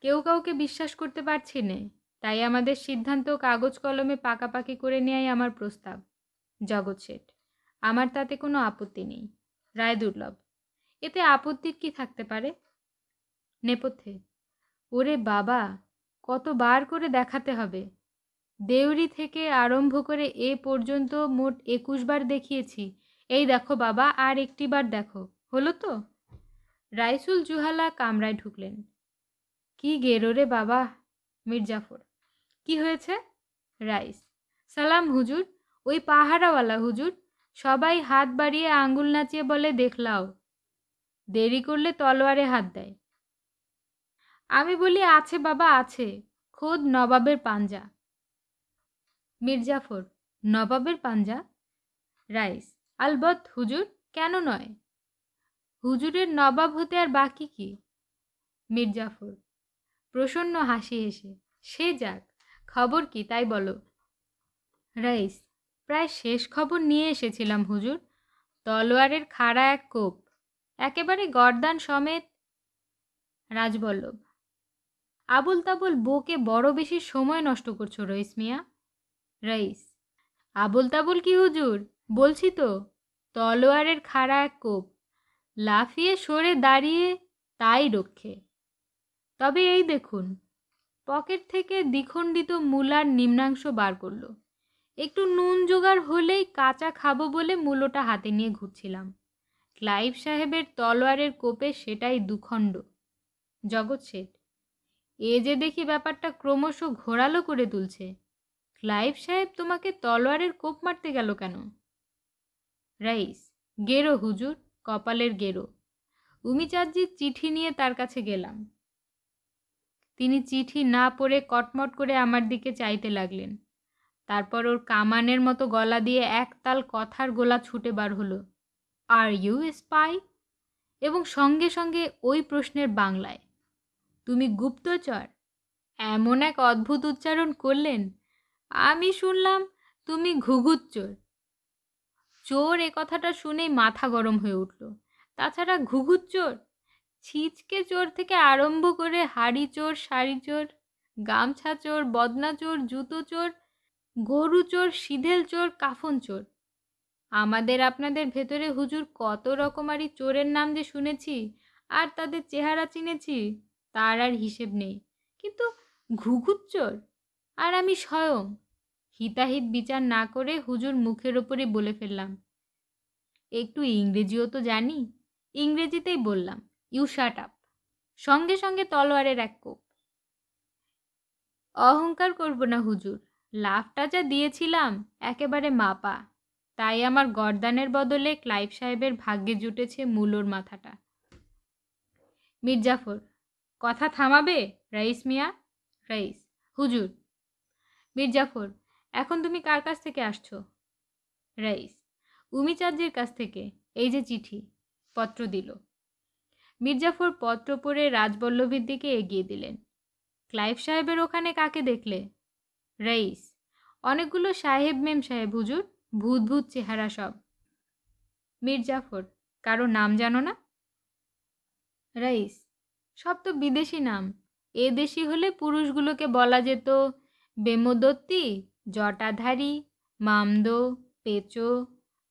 কেউ কাউকে বিশ্বাস করতে পারছি না তাই আমাদের সিদ্ধান্ত কাগজ কলমে পাকাপাকি করে নেয়াই আমার প্রস্তাব জগৎ শেঠ আমার তাতে কোনো আপত্তি নেই রায় দুর্লভ এতে আপত্তির কি থাকতে পারে নেপথ্যে ওরে বাবা কতবার করে দেখাতে হবে দেউরি থেকে আরম্ভ করে এ পর্যন্ত মোট একুশ বার দেখিয়েছি এই দেখো বাবা আর একটি বার দেখো হলো তো রাইসুল জুহালা কামরায় ঢুকলেন কি গেরো রে বাবা মির্জাফর কি হয়েছে রাইস সালাম হুজুর ওই পাহারাওয়ালা হুজুর সবাই হাত বাড়িয়ে আঙ্গুল নাচিয়ে বলে দেখলাও দেরি করলে তলোয়ারে হাত দেয় আমি বলি আছে বাবা আছে খোদ নবাবের পাঞ্জা মির্জাফর নবাবের পাঞ্জা রাইস আলবত হুজুর কেন নয় হুজুরের নবাব হতে আর বাকি কি মির্জাফর প্রসন্ন হাসি হেসে সে যাক খবর কি তাই বলো রাইস প্রায় শেষ খবর নিয়ে এসেছিলাম হুজুর তলোয়ারের খাড়া এক কোপ একেবারে গর্দান সমেত রাজবল্লভ আবুল তাবুল বউকে বড় বেশি সময় নষ্ট করছো রইস মিয়া রাইস আবল তাবল কি হুজুর বলছি তো তলোয়ারের খাড়া এক কোপ লাফিয়ে সরে দাঁড়িয়ে তাই রক্ষে তবে এই দেখুন পকেট থেকে দ্বিখণ্ডিত মূলার নিম্নাংশ বার করল একটু নুন জোগাড় হলেই কাঁচা খাবো বলে মূলটা হাতে নিয়ে ঘুরছিলাম ক্লাইভ সাহেবের তলোয়ারের কোপে সেটাই দুখণ্ড জগৎ শেঠ এ যে দেখি ব্যাপারটা ক্রমশ ঘোরালো করে তুলছে ক্লাইভ সাহেব তোমাকে তলোয়ারের কোপ মারতে গেল কেন রাইস গেরো হুজুর কপালের গেরো উমি চিঠি নিয়ে তার কাছে গেলাম তিনি চিঠি না পড়ে কটমট করে আমার দিকে চাইতে লাগলেন তারপর ওর কামানের মতো গলা দিয়ে একতাল কথার গোলা ছুটে বার হলো আর ইউ স্পাই এবং সঙ্গে সঙ্গে ওই প্রশ্নের বাংলায় তুমি গুপ্তচর এমন এক অদ্ভুত উচ্চারণ করলেন আমি শুনলাম তুমি ঘুঘুর চোর চোর এ কথাটা শুনেই মাথা গরম হয়ে উঠল তাছাড়া ঘুঘুর চোর ছিচকে চোর থেকে আরম্ভ করে হাড়ি চোর শাড়ি চোর গামছা চোর বদনা চোর জুতো চোর গরু চোর সিধেল চোর কাফন চোর আমাদের আপনাদের ভেতরে হুজুর কত রকমারি চোরের নাম যে শুনেছি আর তাদের চেহারা চিনেছি তার আর হিসেব নেই কিন্তু ঘুঘুর চোর আর আমি স্বয়ং হিতাহিত বিচার না করে হুজুর মুখের ওপরে বলে ফেললাম একটু ইংরেজিও তো জানি ইংরেজিতেই বললাম ইউ শাট আপ সঙ্গে সঙ্গে তলোয়ারের এক কোপ অহংকার করব না হুজুর লাভটা যা দিয়েছিলাম একেবারে মাপা তাই আমার গরদানের বদলে ক্লাইভ সাহেবের ভাগ্যে জুটেছে মূলর মাথাটা মির্জাফর কথা থামাবে রাইস মিয়া রাইস হুজুর মির্জাফর এখন তুমি কার কাছ থেকে আসছো রাইস উমিচার্যের কাছ থেকে এই যে চিঠি পত্র দিল মির্জাফর পত্র পড়ে রাজবল্লভীর দিকে এগিয়ে দিলেন ক্লাইভ সাহেবের ওখানে কাকে দেখলে রাইস অনেকগুলো সাহেব মেম সাহেব হুজুর ভূত ভূত চেহারা সব মির্জাফর কারো নাম জানো না রাইস সব তো বিদেশি নাম এ দেশি হলে পুরুষগুলোকে বলা যেত বেমদত্তি জটাধারী মামদো পেঁচো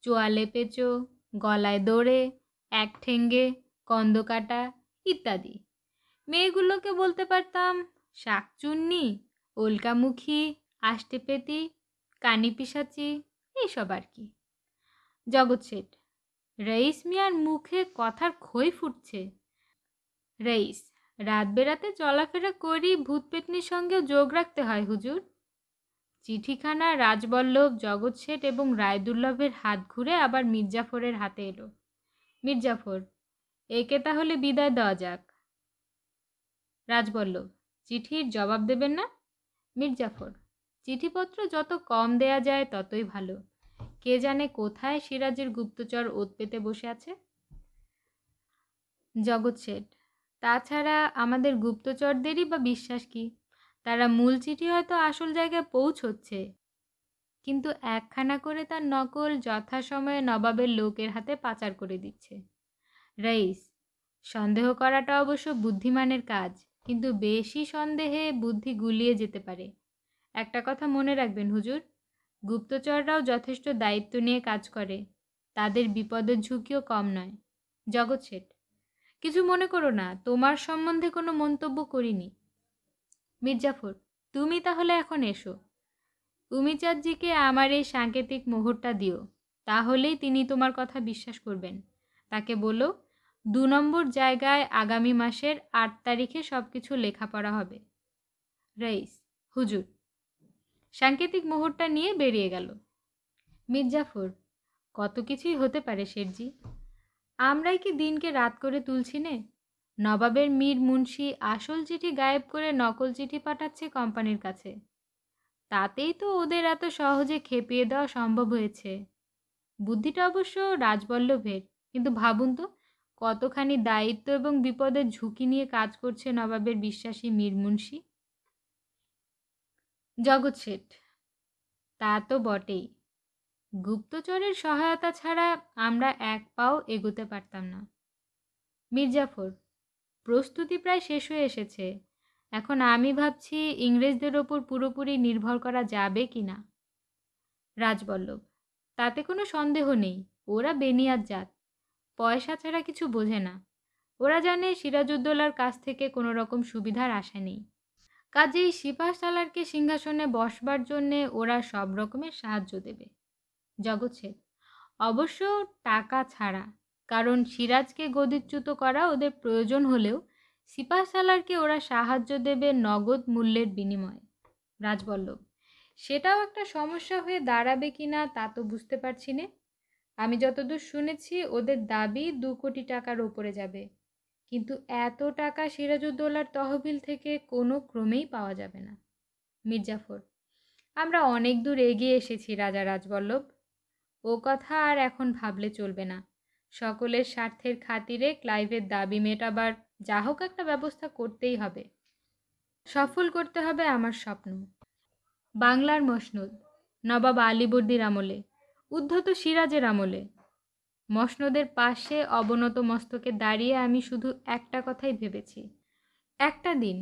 চোয়ালে পেচো গলায় দৌড়ে এক ঠেঙ্গে কন্দকাটা ইত্যাদি মেয়েগুলোকে বলতে পারতাম শাকচুন্নি উল্কামুখী আষ্টেপেতি কানি পিসাচি এইসব আর কি জগৎ শেঠ রইস মিয়ার মুখে কথার খই ফুটছে রইস রাত বেড়াতে চলাফেরা করি ভূত পেতনির সঙ্গেও যোগ রাখতে হয় হুজুর চিঠিখানা রাজবল্লভ জগৎ শেঠ এবং দুর্লভের হাত ঘুরে আবার মির্জাফরের হাতে এলো মির্জাফর একে তাহলে বিদায় দেওয়া যাক রাজবল্লভ চিঠির জবাব দেবেন না মির্জাফর চিঠিপত্র যত কম দেয়া যায় ততই ভালো কে জানে কোথায় সিরাজের গুপ্তচর ওত পেতে বসে আছে জগৎ শেঠ তাছাড়া আমাদের গুপ্তচরদেরই বা বিশ্বাস কি তারা মূল চিঠি হয়তো আসল জায়গায় পৌঁছচ্ছে কিন্তু একখানা করে তার নকল যথাসময়ে নবাবের লোকের হাতে পাচার করে দিচ্ছে রাইস সন্দেহ করাটা অবশ্য বুদ্ধিমানের কাজ কিন্তু বেশি সন্দেহে বুদ্ধি গুলিয়ে যেতে পারে একটা কথা মনে রাখবেন হুজুর গুপ্তচররাও যথেষ্ট দায়িত্ব নিয়ে কাজ করে তাদের বিপদের ঝুঁকিও কম নয় জগৎ শেঠ কিছু মনে করো না তোমার সম্বন্ধে কোনো মন্তব্য করিনি মির্জাফর তুমি তাহলে এখন এসো উমিচাঁদজিকে আমার এই সাংকেতিক মোহরটা দিও তাহলেই তিনি তোমার কথা বিশ্বাস করবেন তাকে বলো দু নম্বর জায়গায় আগামী মাসের আট তারিখে সব কিছু লেখাপড়া হবে রইস হুজুর সাংকেতিক মোহরটা নিয়ে বেরিয়ে গেল মির্জাফর কত কিছুই হতে পারে শেরজি আমরাই কি দিনকে রাত করে তুলছি নে নবাবের মীর মুন্সি আসল চিঠি গায়েব করে নকল চিঠি পাঠাচ্ছে কোম্পানির কাছে তাতেই তো ওদের এত সহজে খেপিয়ে দেওয়া সম্ভব হয়েছে বুদ্ধিটা অবশ্য রাজবল্লভের কিন্তু ভাবুন তো কতখানি দায়িত্ব এবং বিপদের ঝুঁকি নিয়ে কাজ করছে নবাবের বিশ্বাসী মীর মুন্সি জগৎ শেঠ তা তো বটেই গুপ্তচরের সহায়তা ছাড়া আমরা এক পাও এগোতে পারতাম না মির্জাফর প্রস্তুতি প্রায় শেষ হয়ে এসেছে এখন আমি ভাবছি ইংরেজদের ওপর পুরোপুরি নির্ভর করা যাবে কি না রাজবল্লভ তাতে কোনো সন্দেহ নেই ওরা বেনিয়াদ জাত পয়সা ছাড়া কিছু বোঝে না ওরা জানে সিরাজউদ্দৌলার কাছ থেকে কোনো রকম সুবিধার আশা নেই কাজেই সিপাহ সালারকে সিংহাসনে বসবার জন্যে ওরা সব রকমের সাহায্য দেবে জগৎসেন অবশ্য টাকা ছাড়া কারণ সিরাজকে গদিচ্যুত করা ওদের প্রয়োজন হলেও সিপাহসালারকে ওরা সাহায্য দেবে নগদ মূল্যের বিনিময়ে রাজবল্লভ সেটাও একটা সমস্যা হয়ে দাঁড়াবে কি না তা তো বুঝতে পারছি না আমি যতদূর শুনেছি ওদের দাবি দু কোটি টাকার ওপরে যাবে কিন্তু এত টাকা সিরাজউদ্দৌলার তহবিল থেকে কোনো ক্রমেই পাওয়া যাবে না মির্জাফর আমরা অনেক দূর এগিয়ে এসেছি রাজা রাজবল্লভ ও কথা আর এখন ভাবলে চলবে না সকলের স্বার্থের খাতিরে ক্লাইভের দাবি মেটাবার যা হোক একটা ব্যবস্থা করতেই হবে সফল করতে হবে আমার স্বপ্ন বাংলার মসনুদ নবাব আলিবর্দির আমলে উদ্ধত সিরাজের আমলে মসনদের পাশে অবনত মস্তকে দাঁড়িয়ে আমি শুধু একটা কথাই ভেবেছি একটা দিন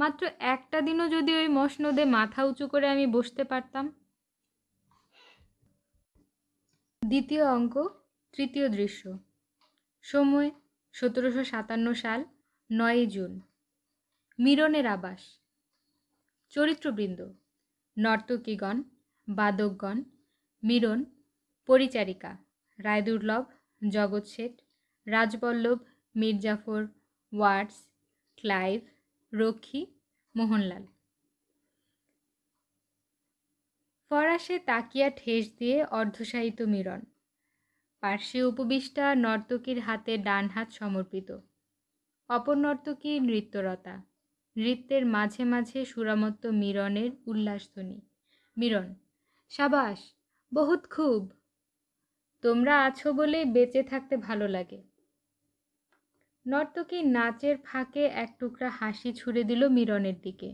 মাত্র একটা দিনও যদি ওই মসনদে মাথা উঁচু করে আমি বসতে পারতাম দ্বিতীয় অঙ্ক তৃতীয় দৃশ্য সময় সতেরোশো সাতান্ন সাল নয়ই জুন মিরনের আবাস চরিত্রবৃন্দ নর্তকীগণ বাদকগণ মিরন পরিচারিকা রায়দুর্লভ জগৎ শেঠ রাজবল্লভ মির্জাফর ওয়ার্ডস ক্লাইভ রক্ষী মোহনলাল ফরাসে তাকিয়া ঠেস দিয়ে অর্ধশায়িত মিরন পার্শ্বে উপবিষ্টা নর্তকীর হাতে ডান হাত সমর্পিত অপর নর্তকী নৃত্যরতা নৃত্যের মাঝে মাঝে সুরামত্ত মিরনের উল্লাসধ্বনি মিরন সাবাস বহুত খুব তোমরা আছো বলে বেঁচে থাকতে ভালো লাগে নর্তকী নাচের ফাঁকে এক টুকরা হাসি ছুড়ে দিল মিরনের দিকে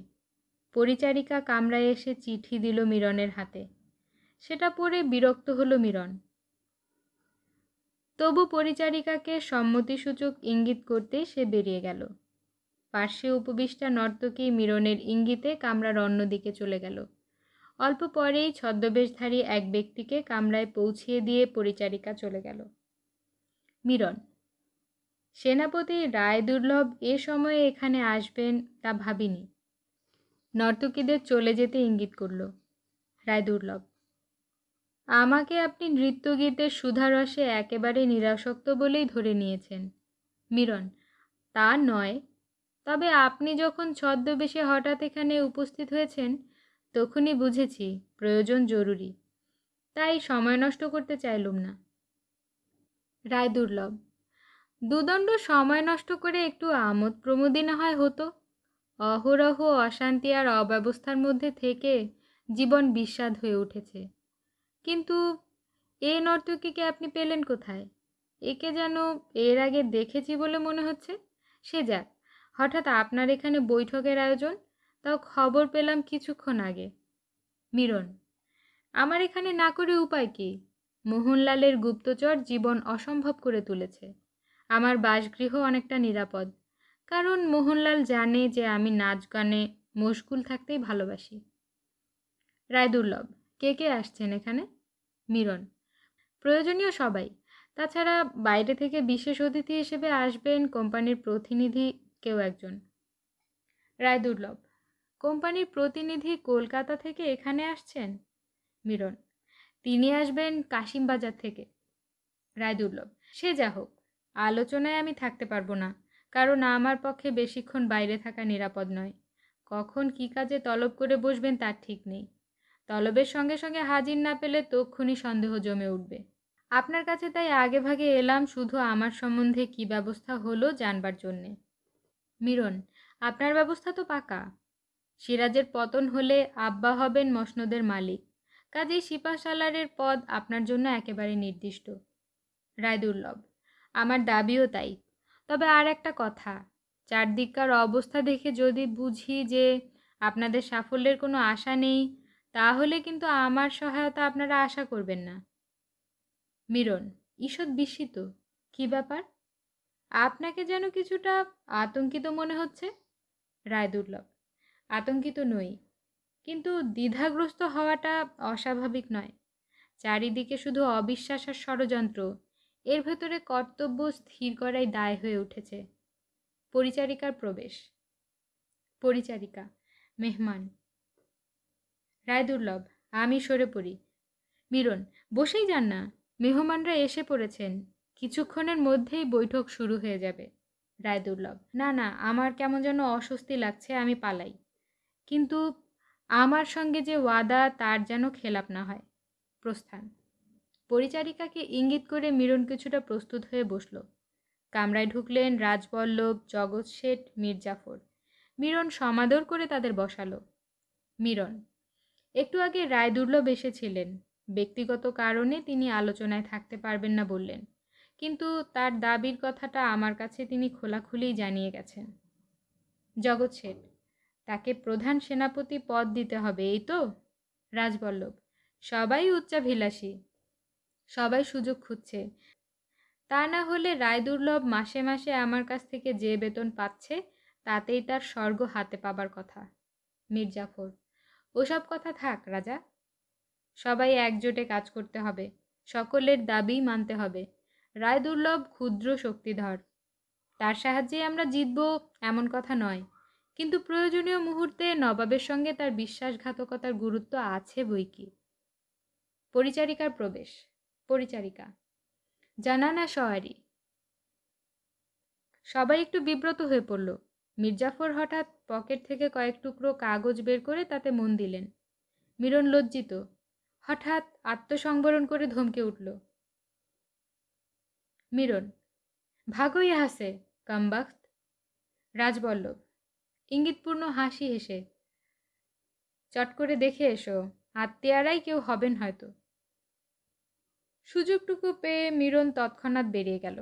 পরিচারিকা কামরায় এসে চিঠি দিল মিরনের হাতে সেটা পড়ে বিরক্ত হল মিরন তবু পরিচারিকাকে সম্মতিসূচক ইঙ্গিত করতেই সে বেরিয়ে গেল পার্শ্বে উপবিষ্টা নর্তকী মিরনের ইঙ্গিতে কামরার অন্যদিকে চলে গেল অল্প পরেই ছদ্মবেশধারী এক ব্যক্তিকে কামরায় পৌঁছিয়ে দিয়ে পরিচারিকা চলে গেল মিরন সেনাপতি রায় দুর্লভ এ সময়ে এখানে আসবেন তা ভাবিনি নর্তকীদের চলে যেতে ইঙ্গিত করল রায়দুর্লভ আমাকে আপনি নৃত্য গীতের সুধারসে একেবারে নিরাসক্ত বলেই ধরে নিয়েছেন মিরন তা নয় তবে আপনি যখন ছদ্মবেশে হঠাৎ এখানে উপস্থিত হয়েছেন তখনই বুঝেছি প্রয়োজন জরুরি তাই সময় নষ্ট করতে চাইলুম না রায় দুর্লভ দুদণ্ড সময় নষ্ট করে একটু আমোদ প্রমোদিনা হয় হতো অহরহ অশান্তি আর অব্যবস্থার মধ্যে থেকে জীবন বিস্বাদ হয়ে উঠেছে কিন্তু এ নর্তকীকে আপনি পেলেন কোথায় একে যেন এর আগে দেখেছি বলে মনে হচ্ছে সে যাক হঠাৎ আপনার এখানে বৈঠকের আয়োজন তাও খবর পেলাম কিছুক্ষণ আগে মিরন আমার এখানে না করে উপায় কী মোহনলালের গুপ্তচর জীবন অসম্ভব করে তুলেছে আমার বাসগৃহ অনেকটা নিরাপদ কারণ মোহনলাল জানে যে আমি নাচ গানে মশগুল থাকতেই ভালোবাসি রায়দুর্লভ কে কে আসছেন এখানে মিরন প্রয়োজনীয় সবাই তাছাড়া বাইরে থেকে বিশেষ অতিথি হিসেবে আসবেন কোম্পানির প্রতিনিধি কেউ একজন দুর্লভ কোম্পানির প্রতিনিধি কলকাতা থেকে এখানে আসছেন মিরন তিনি আসবেন কাশিমবাজার থেকে দুর্লভ সে যা হোক আলোচনায় আমি থাকতে পারবো না কারণ আমার পক্ষে বেশিক্ষণ বাইরে থাকা নিরাপদ নয় কখন কী কাজে তলব করে বসবেন তার ঠিক নেই তলবের সঙ্গে সঙ্গে হাজির না পেলে তক্ষুনি সন্দেহ জমে উঠবে আপনার কাছে তাই আগে ভাগে এলাম শুধু আমার সম্বন্ধে কি ব্যবস্থা হলো জানবার জন্যে মিরন আপনার ব্যবস্থা তো পাকা সিরাজের পতন হলে আব্বা হবেন মসনদের মালিক কাজেই সিপাশালারের পদ আপনার জন্য একেবারে নির্দিষ্ট রায়দুর্লভ আমার দাবিও তাই তবে আর একটা কথা চারদিককার অবস্থা দেখে যদি বুঝি যে আপনাদের সাফল্যের কোনো আশা নেই তাহলে কিন্তু আমার সহায়তা আপনারা আশা করবেন না মিরন ঈষৎ বিস্মিত কি ব্যাপার আপনাকে যেন কিছুটা আতঙ্কিত মনে হচ্ছে রায়দুর্লভ আতঙ্কিত নই কিন্তু দ্বিধাগ্রস্ত হওয়াটা অস্বাভাবিক নয় চারিদিকে শুধু অবিশ্বাস আর ষড়যন্ত্র এর ভেতরে কর্তব্য স্থির করাই দায় হয়ে উঠেছে পরিচারিকার প্রবেশ পরিচারিকা মেহমান রায় দুর্লভ আমি সরে পড়ি মিরন বসেই যান না মেহমানরা এসে পড়েছেন কিছুক্ষণের মধ্যেই বৈঠক শুরু হয়ে যাবে রায় দুর্লভ না না আমার কেমন যেন অস্বস্তি লাগছে আমি পালাই কিন্তু আমার সঙ্গে যে ওয়াদা তার যেন খেলাপ না হয় প্রস্থান পরিচারিকাকে ইঙ্গিত করে মিরন কিছুটা প্রস্তুত হয়ে বসল কামরায় ঢুকলেন রাজবল্লভ জগৎ শেঠ মির্জাফর মিরন সমাদর করে তাদের বসালো মিরন একটু আগে রায় দুর্লভ এসেছিলেন ব্যক্তিগত কারণে তিনি আলোচনায় থাকতে পারবেন না বললেন কিন্তু তার দাবির কথাটা আমার কাছে তিনি খোলাখুলিই জানিয়ে গেছেন জগৎ শেঠ তাকে প্রধান সেনাপতি পদ দিতে হবে এই তো রাজবল্লভ সবাই উচ্চাভিলাষী সবাই সুযোগ খুঁজছে তা না হলে রায়দুর্লভ মাসে মাসে আমার কাছ থেকে যে বেতন পাচ্ছে তাতেই তার স্বর্গ হাতে পাবার কথা মির্জাফর ওসব কথা থাক রাজা সবাই একজোটে কাজ করতে হবে সকলের দাবি মানতে হবে রায়দুর্লভ ক্ষুদ্র শক্তিধর তার সাহায্যে আমরা জিতব এমন কথা নয় কিন্তু প্রয়োজনীয় মুহূর্তে নবাবের সঙ্গে তার বিশ্বাসঘাতকতার গুরুত্ব আছে বই কি পরিচারিকার প্রবেশ পরিচারিকা জানা না সওয়ারি সবাই একটু বিব্রত হয়ে পড়ল মির্জাফর হঠাৎ পকেট থেকে কয়েক টুকরো কাগজ বের করে তাতে মন দিলেন মিরন লজ্জিত হঠাৎ আত্মসংবরণ করে ধমকে উঠল মিরন ভাগো হাসে কামবাক্ত রাজবল্লভ ইঙ্গিতপূর্ণ হাসি হেসে চট করে দেখে এসো আত্মীয়ারাই কেউ হবেন হয়তো সুযোগটুকু পেয়ে মিরন তৎক্ষণাৎ বেরিয়ে গেল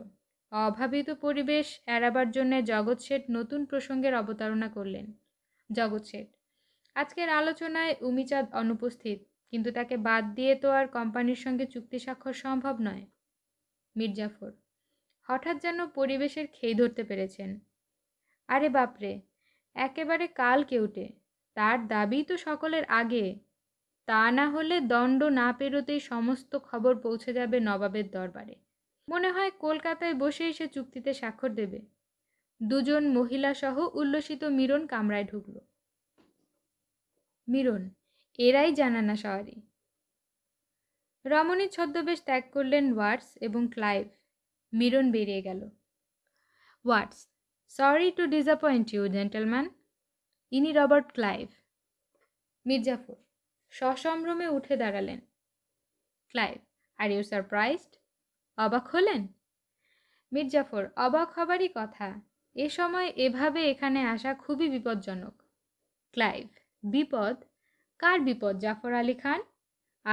অভাবিত পরিবেশ এড়াবার জন্যে জগৎ শেঠ নতুন প্রসঙ্গের অবতারণা করলেন জগৎ শেঠ আজকের আলোচনায় উমিচাঁদ অনুপস্থিত কিন্তু তাকে বাদ দিয়ে তো আর কোম্পানির সঙ্গে চুক্তি স্বাক্ষর সম্ভব নয় মির্জাফর হঠাৎ যেন পরিবেশের খেই ধরতে পেরেছেন আরে বাপরে একেবারে কাল কেউটে তার দাবি তো সকলের আগে তা না হলে দণ্ড না পেরোতেই সমস্ত খবর পৌঁছে যাবে নবাবের দরবারে মনে হয় কলকাতায় বসে এসে চুক্তিতে স্বাক্ষর দেবে দুজন মহিলাসহ উল্লসিত মিরন কামরায় ঢুকল মিরন এরাই জানা না সওয়ারি রমণী ছদ্মবেশ ত্যাগ করলেন ওয়াটস এবং ক্লাইভ মিরন বেরিয়ে গেল Watts sorry to disappoint you gentleman ইনি রবার্ট ক্লাইভ মির্জাফর সসম্ভ্রমে উঠে দাঁড়ালেন ক্লাইভ আর ইউ সারপ্রাইজড অবাক হলেন মির্জাফর অবাক হবারই কথা এ সময় এভাবে এখানে আসা খুবই বিপজ্জনক ক্লাইভ বিপদ কার বিপদ জাফর আলী খান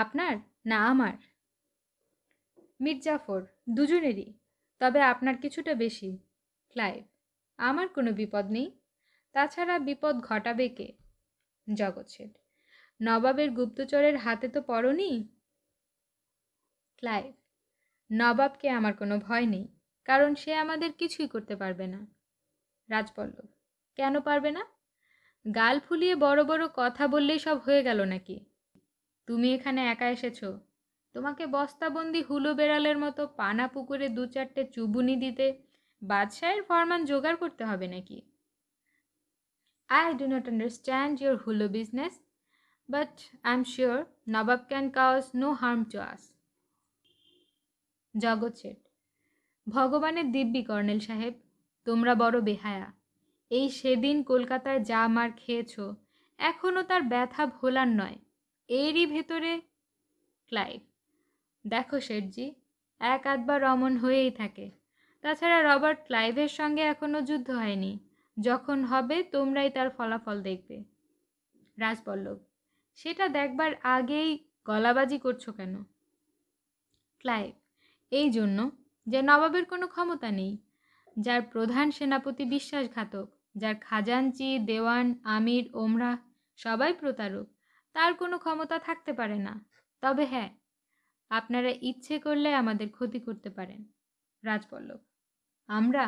আপনার না আমার মির্জাফর দুজনেরই তবে আপনার কিছুটা বেশি ক্লাইভ আমার কোনো বিপদ নেই তাছাড়া বিপদ ঘটাবে কে জগৎ নবাবের গুপ্তচরের হাতে তো পড়নি ক্লাইভ নবাবকে আমার কোনো ভয় নেই কারণ সে আমাদের কিছুই করতে পারবে না রাজপল্লব কেন পারবে না গাল ফুলিয়ে বড় বড় কথা বললেই সব হয়ে গেল নাকি তুমি এখানে একা এসেছো তোমাকে বস্তাবন্দি হুলো বেড়ালের মতো পানা পুকুরে দু চারটে চুবুনি দিতে বাদশাহের ফরমান জোগাড় করতে হবে নাকি I do not understand your whole business but I'm sure Nabab can cause no harm to us. জগৎ শেঠ ভগবানের দিব্যি কর্নেল সাহেব তোমরা বড় বেহায়া এই সেদিন কলকাতায় যা মার খেয়েছ এখনও তার ব্যথা ভোলার নয় এরই ভেতরে ক্লাইভ দেখো শেঠজি এক আধবার রমন হয়েই থাকে তাছাড়া রবার্ট ক্লাইভের সঙ্গে এখনও যুদ্ধ হয়নি যখন হবে তোমরাই তার ফলাফল দেখবে রাজপল্লব সেটা দেখবার আগেই গলাবাজি করছো কেন ক্লাইভ এই জন্য যে নবাবের কোনো ক্ষমতা নেই যার প্রধান সেনাপতি বিশ্বাসঘাতক যার খাজাঞ্চি দেওয়ান আমির ওমরা সবাই প্রতারক তার কোনো ক্ষমতা থাকতে পারে না তবে হ্যাঁ আপনারা ইচ্ছে করলে আমাদের ক্ষতি করতে পারেন রাজপল্লব আমরা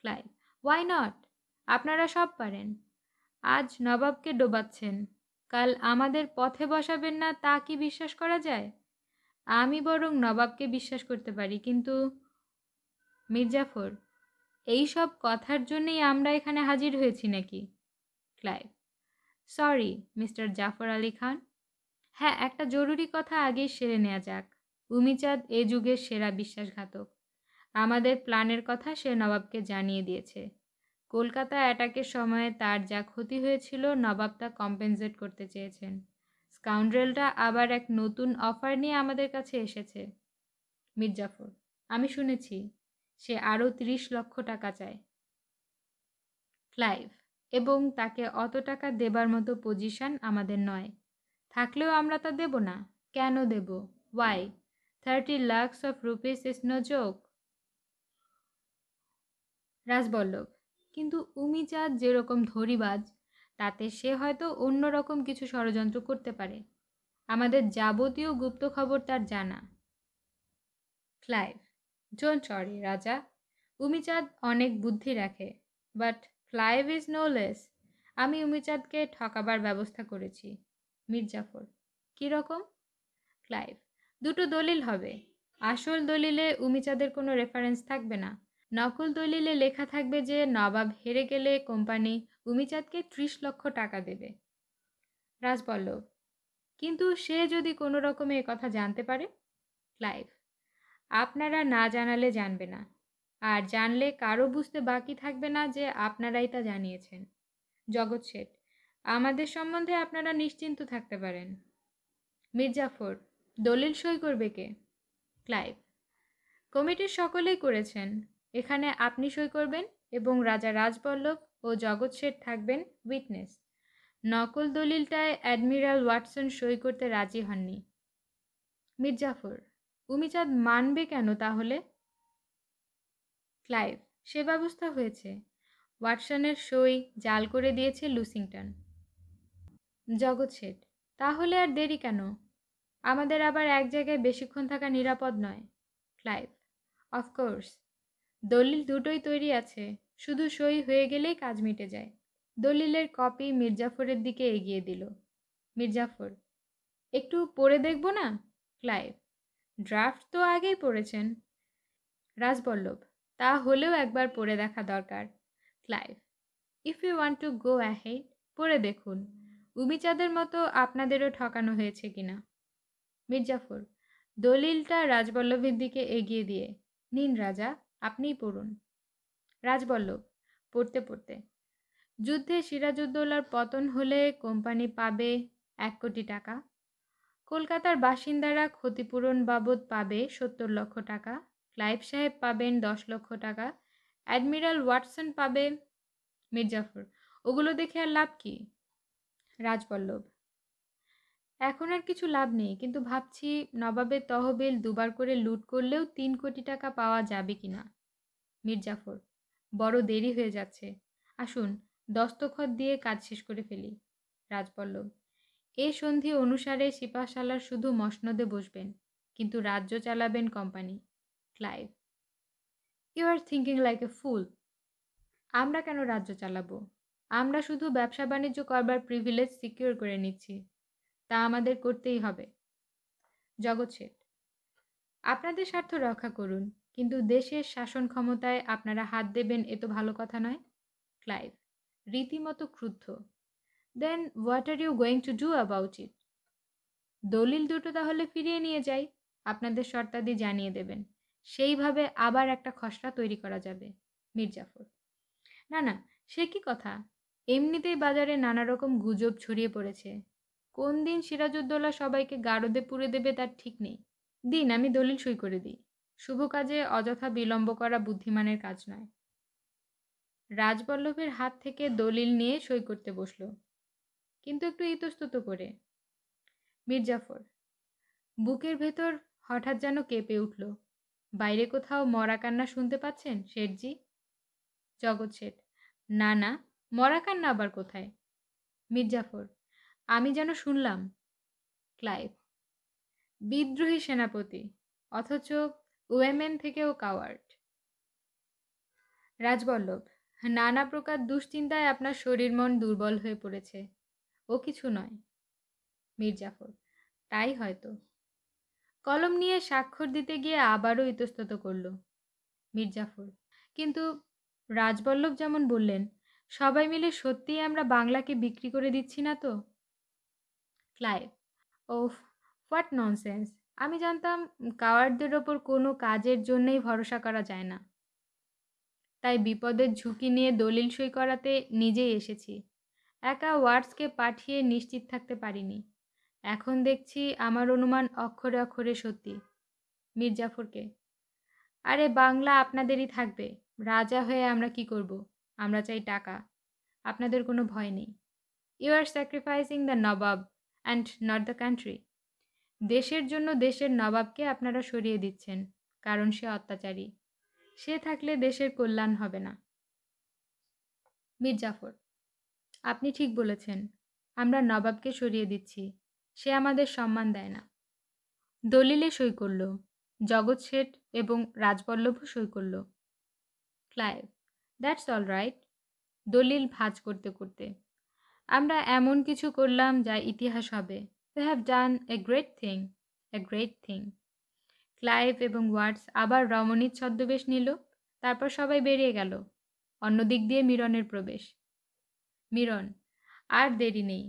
ক্লাইভ ওয়াই নট আপনারা সব পারেন আজ নবাবকে ডোবাচ্ছেন কাল আমাদের পথে বসাবেন না তা কি বিশ্বাস করা যায় আমি বরং নবাবকে বিশ্বাস করতে পারি কিন্তু মির্জাফর এই সব কথার জন্যই আমরা এখানে হাজির হয়েছি নাকি Clive sorry mister Jafar Ali Khan হ্যাঁ একটা জরুরি কথা আগেই সেরে নেওয়া যাক উমিচাঁদ এ যুগের সেরা বিশ্বাসঘাতক আমাদের প্ল্যানের কথা সে নবাবকে জানিয়ে দিয়েছে কলকাতা অ্যাটাকের সময়ে তার যা ক্ষতি হয়েছিল নবাব তা কম্পেনসেট করতে চেয়েছেন স্কাউন্ড্রেলটা আবার এক নতুন অফার নিয়ে আমাদের কাছে এসেছে মির্জাফর আমি শুনেছি সে আরও তিরিশ লক্ষ টাকা চায় ক্লাইভ এবং তাকে অত টাকা দেবার মতো পজিশন আমাদের নয় থাকলেও আমরা তা দেব না কেন দেব why thirty lakhs of rupees is no joke Rajballabh কিন্তু উমিচাঁদ যেরকম ধরিবাজ তাতে সে হয়তো অন্যরকম কিছু ষড়যন্ত্র করতে পারে আমাদের যাবতীয় গুপ্ত খবর তার জানা ক্লাইভ জোন সরি রাজা উমিচাঁদ অনেক বুদ্ধি রাখে but Clive is no less আমি উমিচাঁদকে ঠকাবার ব্যবস্থা করেছি মির্জাফর কীরকম ক্লাইভ দুটো দলিল হবে আসল দলিলে উমিচাঁদের কোনো রেফারেন্স থাকবে না নকল দলিলে লেখা থাকবে যে নবাব হেরে গেলে কোম্পানি গুমিচাঁদকে ত্রিশ লক্ষ টাকা দেবে রাজবল্লভ কিন্তু সে যদি কোনো রকমে কথা জানতে পারে ক্লাইভ আপনারা না জানালে জানবে না আর জানলে কারো বুঝতে বাকি থাকবে না যে আপনারাই তা জানিয়েছেন জগৎ শেঠ আমাদের সম্বন্ধে আপনারা নিশ্চিন্ত থাকতে পারেন মির্জাফর দলিল সই করবে কে ক্লাইভ কমিটির সকলেই করেছেন এখানে আপনি সই করবেন এবং রাজা রাজবল্লভ ও জগৎ শেঠ থাকবেন উইটনেস নকল দলিলটায় অ্যাডমিরাল ওয়াটসন সই করতে রাজি হননি মির্জাফর উমিচাঁদ মানবে কেন তাহলে ক্লাইভ সে ব্যবস্থা হয়েছে ওয়াটসনের সই জাল করে দিয়েছে লুসিংটন জগৎ শেঠ তাহলে আর দেরি কেন আমাদের আবার এক জায়গায় বেশিক্ষণ থাকা নিরাপদ নয় ক্লাইভ অফকোর্স দলিল দুটোই তৈরি আছে শুধু সই হয়ে গেলেই কাজ মিটে যায় দলিলের কপি মির্জাফরের দিকে এগিয়ে দিল মির্জাফর একটু পড়ে দেখব না ক্লাইভ ড্রাফট তো আগেই পড়েছেন রাজবল্লভ তা হলেও একবার পড়ে দেখা দরকার Clive if you want to go ahead পড়ে দেখুন উমিচাঁদের মতো আপনাদেরও ঠকানো হয়েছে কিনা মির্জাফর দলিলটা রাজবল্লভের দিকে এগিয়ে দিয়ে নিন রাজা আপনিই পড়ুন রাজবল্লভ পড়তে পড়তে যুদ্ধে সিরাজউদ্দৌলার পতন হলে কোম্পানি পাবে এক কোটি টাকা কলকাতার বাসিন্দারা ক্ষতিপূরণ বাবদ পাবে সত্তর লক্ষ টাকা ক্লাইভ সাহেব পাবেন দশ লক্ষ টাকা অ্যাডমিরাল ওয়াটসন পাবে মির্জাফর ওগুলো দেখে আর লাভ কি রাজবল্লভ এখন আর কিছু লাভ নেই কিন্তু ভাবছি নবাবের তহবিল দুবার করে লুট করলেও তিন কোটি টাকা পাওয়া যাবে কি না মির্জাফর বড় দেরি হয়ে যাচ্ছে আসুন দস্তখত দিয়ে কাজ শেষ করে ফেলি রাজবল্লভ এ সন্ধি অনুসারে সিপাহশালার শুধু মসনদে বসবেন কিন্তু রাজ্য চালাবেন company Clive you are thinking like a fool আমরা কেন রাজ্য চালাবো আমরা শুধু ব্যবসা বাণিজ্য করবার প্রিভিলেজ সিকিউর করে নিচ্ছি তা আমাদের করতেই হবে জগৎ শেঠ আপনাদের স্বার্থ রক্ষা করুন কিন্তু দেশের শাসন ক্ষমতায় আপনারা হাত দেবেন এ তো ভালো কথা নয় ক্লাইভ রীতিমতো ক্রুদ্ধ then what are you going to do about it দলিল দুটো তাহলে ফিরিয়ে নিয়ে যাই আপনাদের শর্তাদি জানিয়ে দেবেন সেইভাবে আবার একটা খসড়া তৈরি করা যাবে মির্জাফর না না সে কি কথা এমনিতেই বাজারে নানা রকম গুজব ছড়িয়ে পড়েছে কোন দিন সিরাজউদ্দৌলা সবাইকে গারদে পুরে দেবে তার ঠিক নেই দিন আমি দলিল সই করে দিই শুভ কাজে অযথা বিলম্ব করা বুদ্ধিমানের কাজ নয় রাজবল্লভের হাত থেকে দলিল নিয়ে সই করতে বসল কিন্তু একটু ইতস্তত করে মির্জাফর বুকের ভেতর হঠাৎ যেন কেঁপে উঠল বাইরে কোথাও মরা কান্না শুনতে পাচ্ছেন শেঠজি জগৎ শেঠ না না মরা কান্না আবার কোথায় মির্জাফর আমি যেন শুনলাম ক্লাইভ বিদ্রোহী সেনাপতি অথচ ওয়েমেন থেকেও কাওয়ার্ড রাজবল্লভ নানা প্রকার দুশ্চিন্তায় আপনার শরীর মন দুর্বল হয়ে পড়েছে ও কিছু নয় মির্জাফর তাই হয়তো কলম নিয়ে স্বাক্ষর দিতে গিয়ে আবারও ইতস্তত করল মির্জাফর কিন্তু রাজবল্লভ যেমন বললেন সবাই মিলে সত্যিই আমরা বাংলাকে বিক্রি করে দিচ্ছি না তো ক্লাইভ ও হোয়াট ননসেন্স আমি জানতাম কাওয়ার্ডদের ওপর কোনো কাজের জন্যই ভরসা করা যায় না তাই বিপদের ঝুঁকি নিয়ে দলিল সই করাতে নিজেই এসেছি একা ওয়ার্ডসকে পাঠিয়ে নিশ্চিত থাকতে পারিনি এখন দেখছি আমার অনুমান অক্ষরে অক্ষরে সত্যি মির্জাফরকে আরে বাংলা আপনাদেরই থাকবে রাজা হয়ে আমরা কি করব আমরা চাই টাকা আপনাদের কোনো ভয় নেই you are sacrificing the nawab and not the country দেশের জন্য দেশের নবাবকে আপনারা সরিয়ে দিচ্ছেন কারণ সে অত্যাচারী সে থাকলে দেশের কল্যাণ হবে না মির্জাফর আপনি ঠিক বলেছেন আমরা নবাবকে সরিয়ে দিচ্ছি সে আমাদের সম্মান দেয় না দলিলে সই করল জগৎ শেঠ এবং রাজবল্লভও সই করল ক্লাইভ দ্যাটস অল রাইট দলিল ভাজ করতে করতে আমরা এমন কিছু করলাম যা ইতিহাস হবে we have done a great thing a great thing Clive এবং ওয়ার্ডস আবার রমণীর ছদ্মবেশ নিল তারপর সবাই বেরিয়ে গেল অন্য দিক দিয়ে মিরনের প্রবেশ মিরন আর দেরি নেই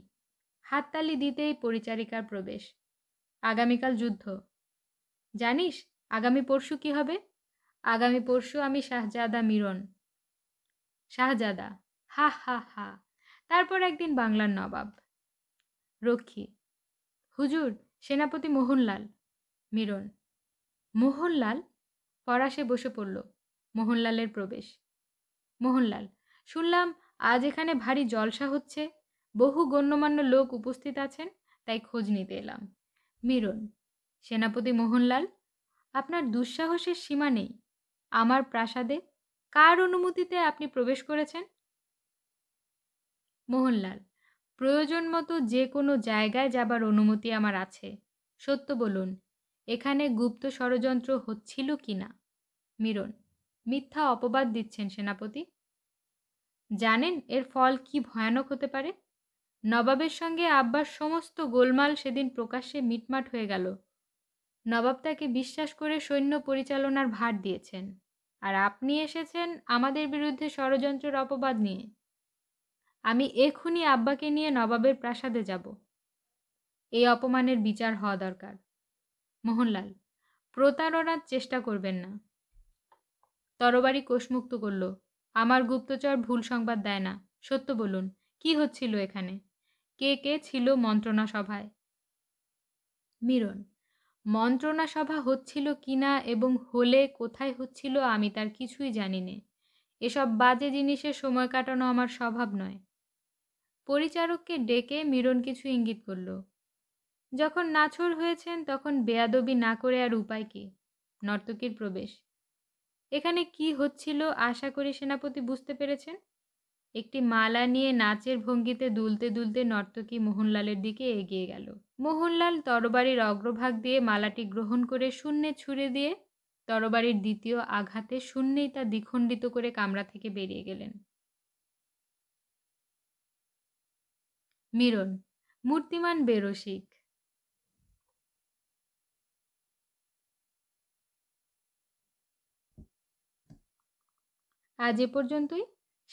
হাততালি দিতেই পরিচারিকার প্রবেশ আগামীকাল যুদ্ধ জানিস আগামী পরশু কি হবে আগামী পরশু আমি শাহজাদা মিরন শাহজাদা হা হা হা তারপর একদিন বাংলার নবাব রক্ষী হুজুর সেনাপতি মোহনলাল মিরন মোহনলাল ফরাসে বসে পড়ল মোহনলালের প্রবেশ মোহনলাল শুনলাম আজ এখানে ভারী জলসা হচ্ছে বহু গণ্যমান্য লোক উপস্থিত আছেন তাই খোঁজ নিতে এলাম মিরন সেনাপতি মোহনলাল আপনার দুঃসাহসের সীমা নেই আমার প্রাসাদে কার অনুমতিতে আপনি প্রবেশ করেছেন মোহনলাল প্রয়োজন মতো যে কোনো জায়গায় যাবার অনুমতি আমার আছে সত্য বলুন এখানে গুপ্ত ষড়যন্ত্র হচ্ছিল কি না মিরন মিথ্যা অপবাদ দিচ্ছেন সেনাপতি জানেন এর ফল কি ভয়ানক হতে পারে নবাবের সঙ্গে আব্বার সমস্ত গোলমাল সেদিন প্রকাশ্যে মিটমাট হয়ে গেল নবাব তাকে বিশ্বাস করে সৈন্য পরিচালনার ভার দিয়েছেন আর আপনি এসেছেন আমাদের বিরুদ্ধে ষড়যন্ত্রের অপবাদ নিয়ে আমি এক্ষুনি আব্বাকে নিয়ে নবাবের প্রাসাদে যাব এই অপমানের বিচার হওয়া দরকার মোহনলাল প্রতারণার চেষ্টা করবেন না তরবারি কোষমুক্ত করল আমার গুপ্তচর ভুল সংবাদ দেয় না সত্য বলুন কি হচ্ছিল এখানে কে কে ছিল মন্ত্রণা সভায় মিরন মন্ত্রণা সভা হচ্ছিল কিনা এবং হলে কোথায় হচ্ছিল আমি তার কিছুই জানি না এসব বাজে জিনিসের সময় কাটানো আমার স্বভাব নয় পরিচারককে ডেকে মিরন কিছু ইঙ্গিত করল যখন নাছর হয়েছেন তখন বেয়াদবি না করে আর উপায় কি নর্তকীর প্রবেশ এখানে কি হচ্ছিল আশা করি সেনাপতি বুঝতে পেরেছেন একটি মালা নিয়ে নাচের ভঙ্গিতে দুলতে দুলতে নর্তকী মোহনলালের দিকে এগিয়ে গেল মোহনলাল তরবারির অগ্রভাগ দিয়ে মালাটি গ্রহণ করে শূন্যে ছুঁড়ে দিয়ে তরবারির দ্বিতীয় আঘাতে শূন্যেই তা দ্বিখণ্ডিত করে কামরা থেকে বেরিয়ে গেলেন মিরন মূর্তিমান বেরসিক আজ এ পর্যন্তই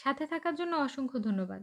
সাথে থাকার জন্য অসংখ্য ধন্যবাদ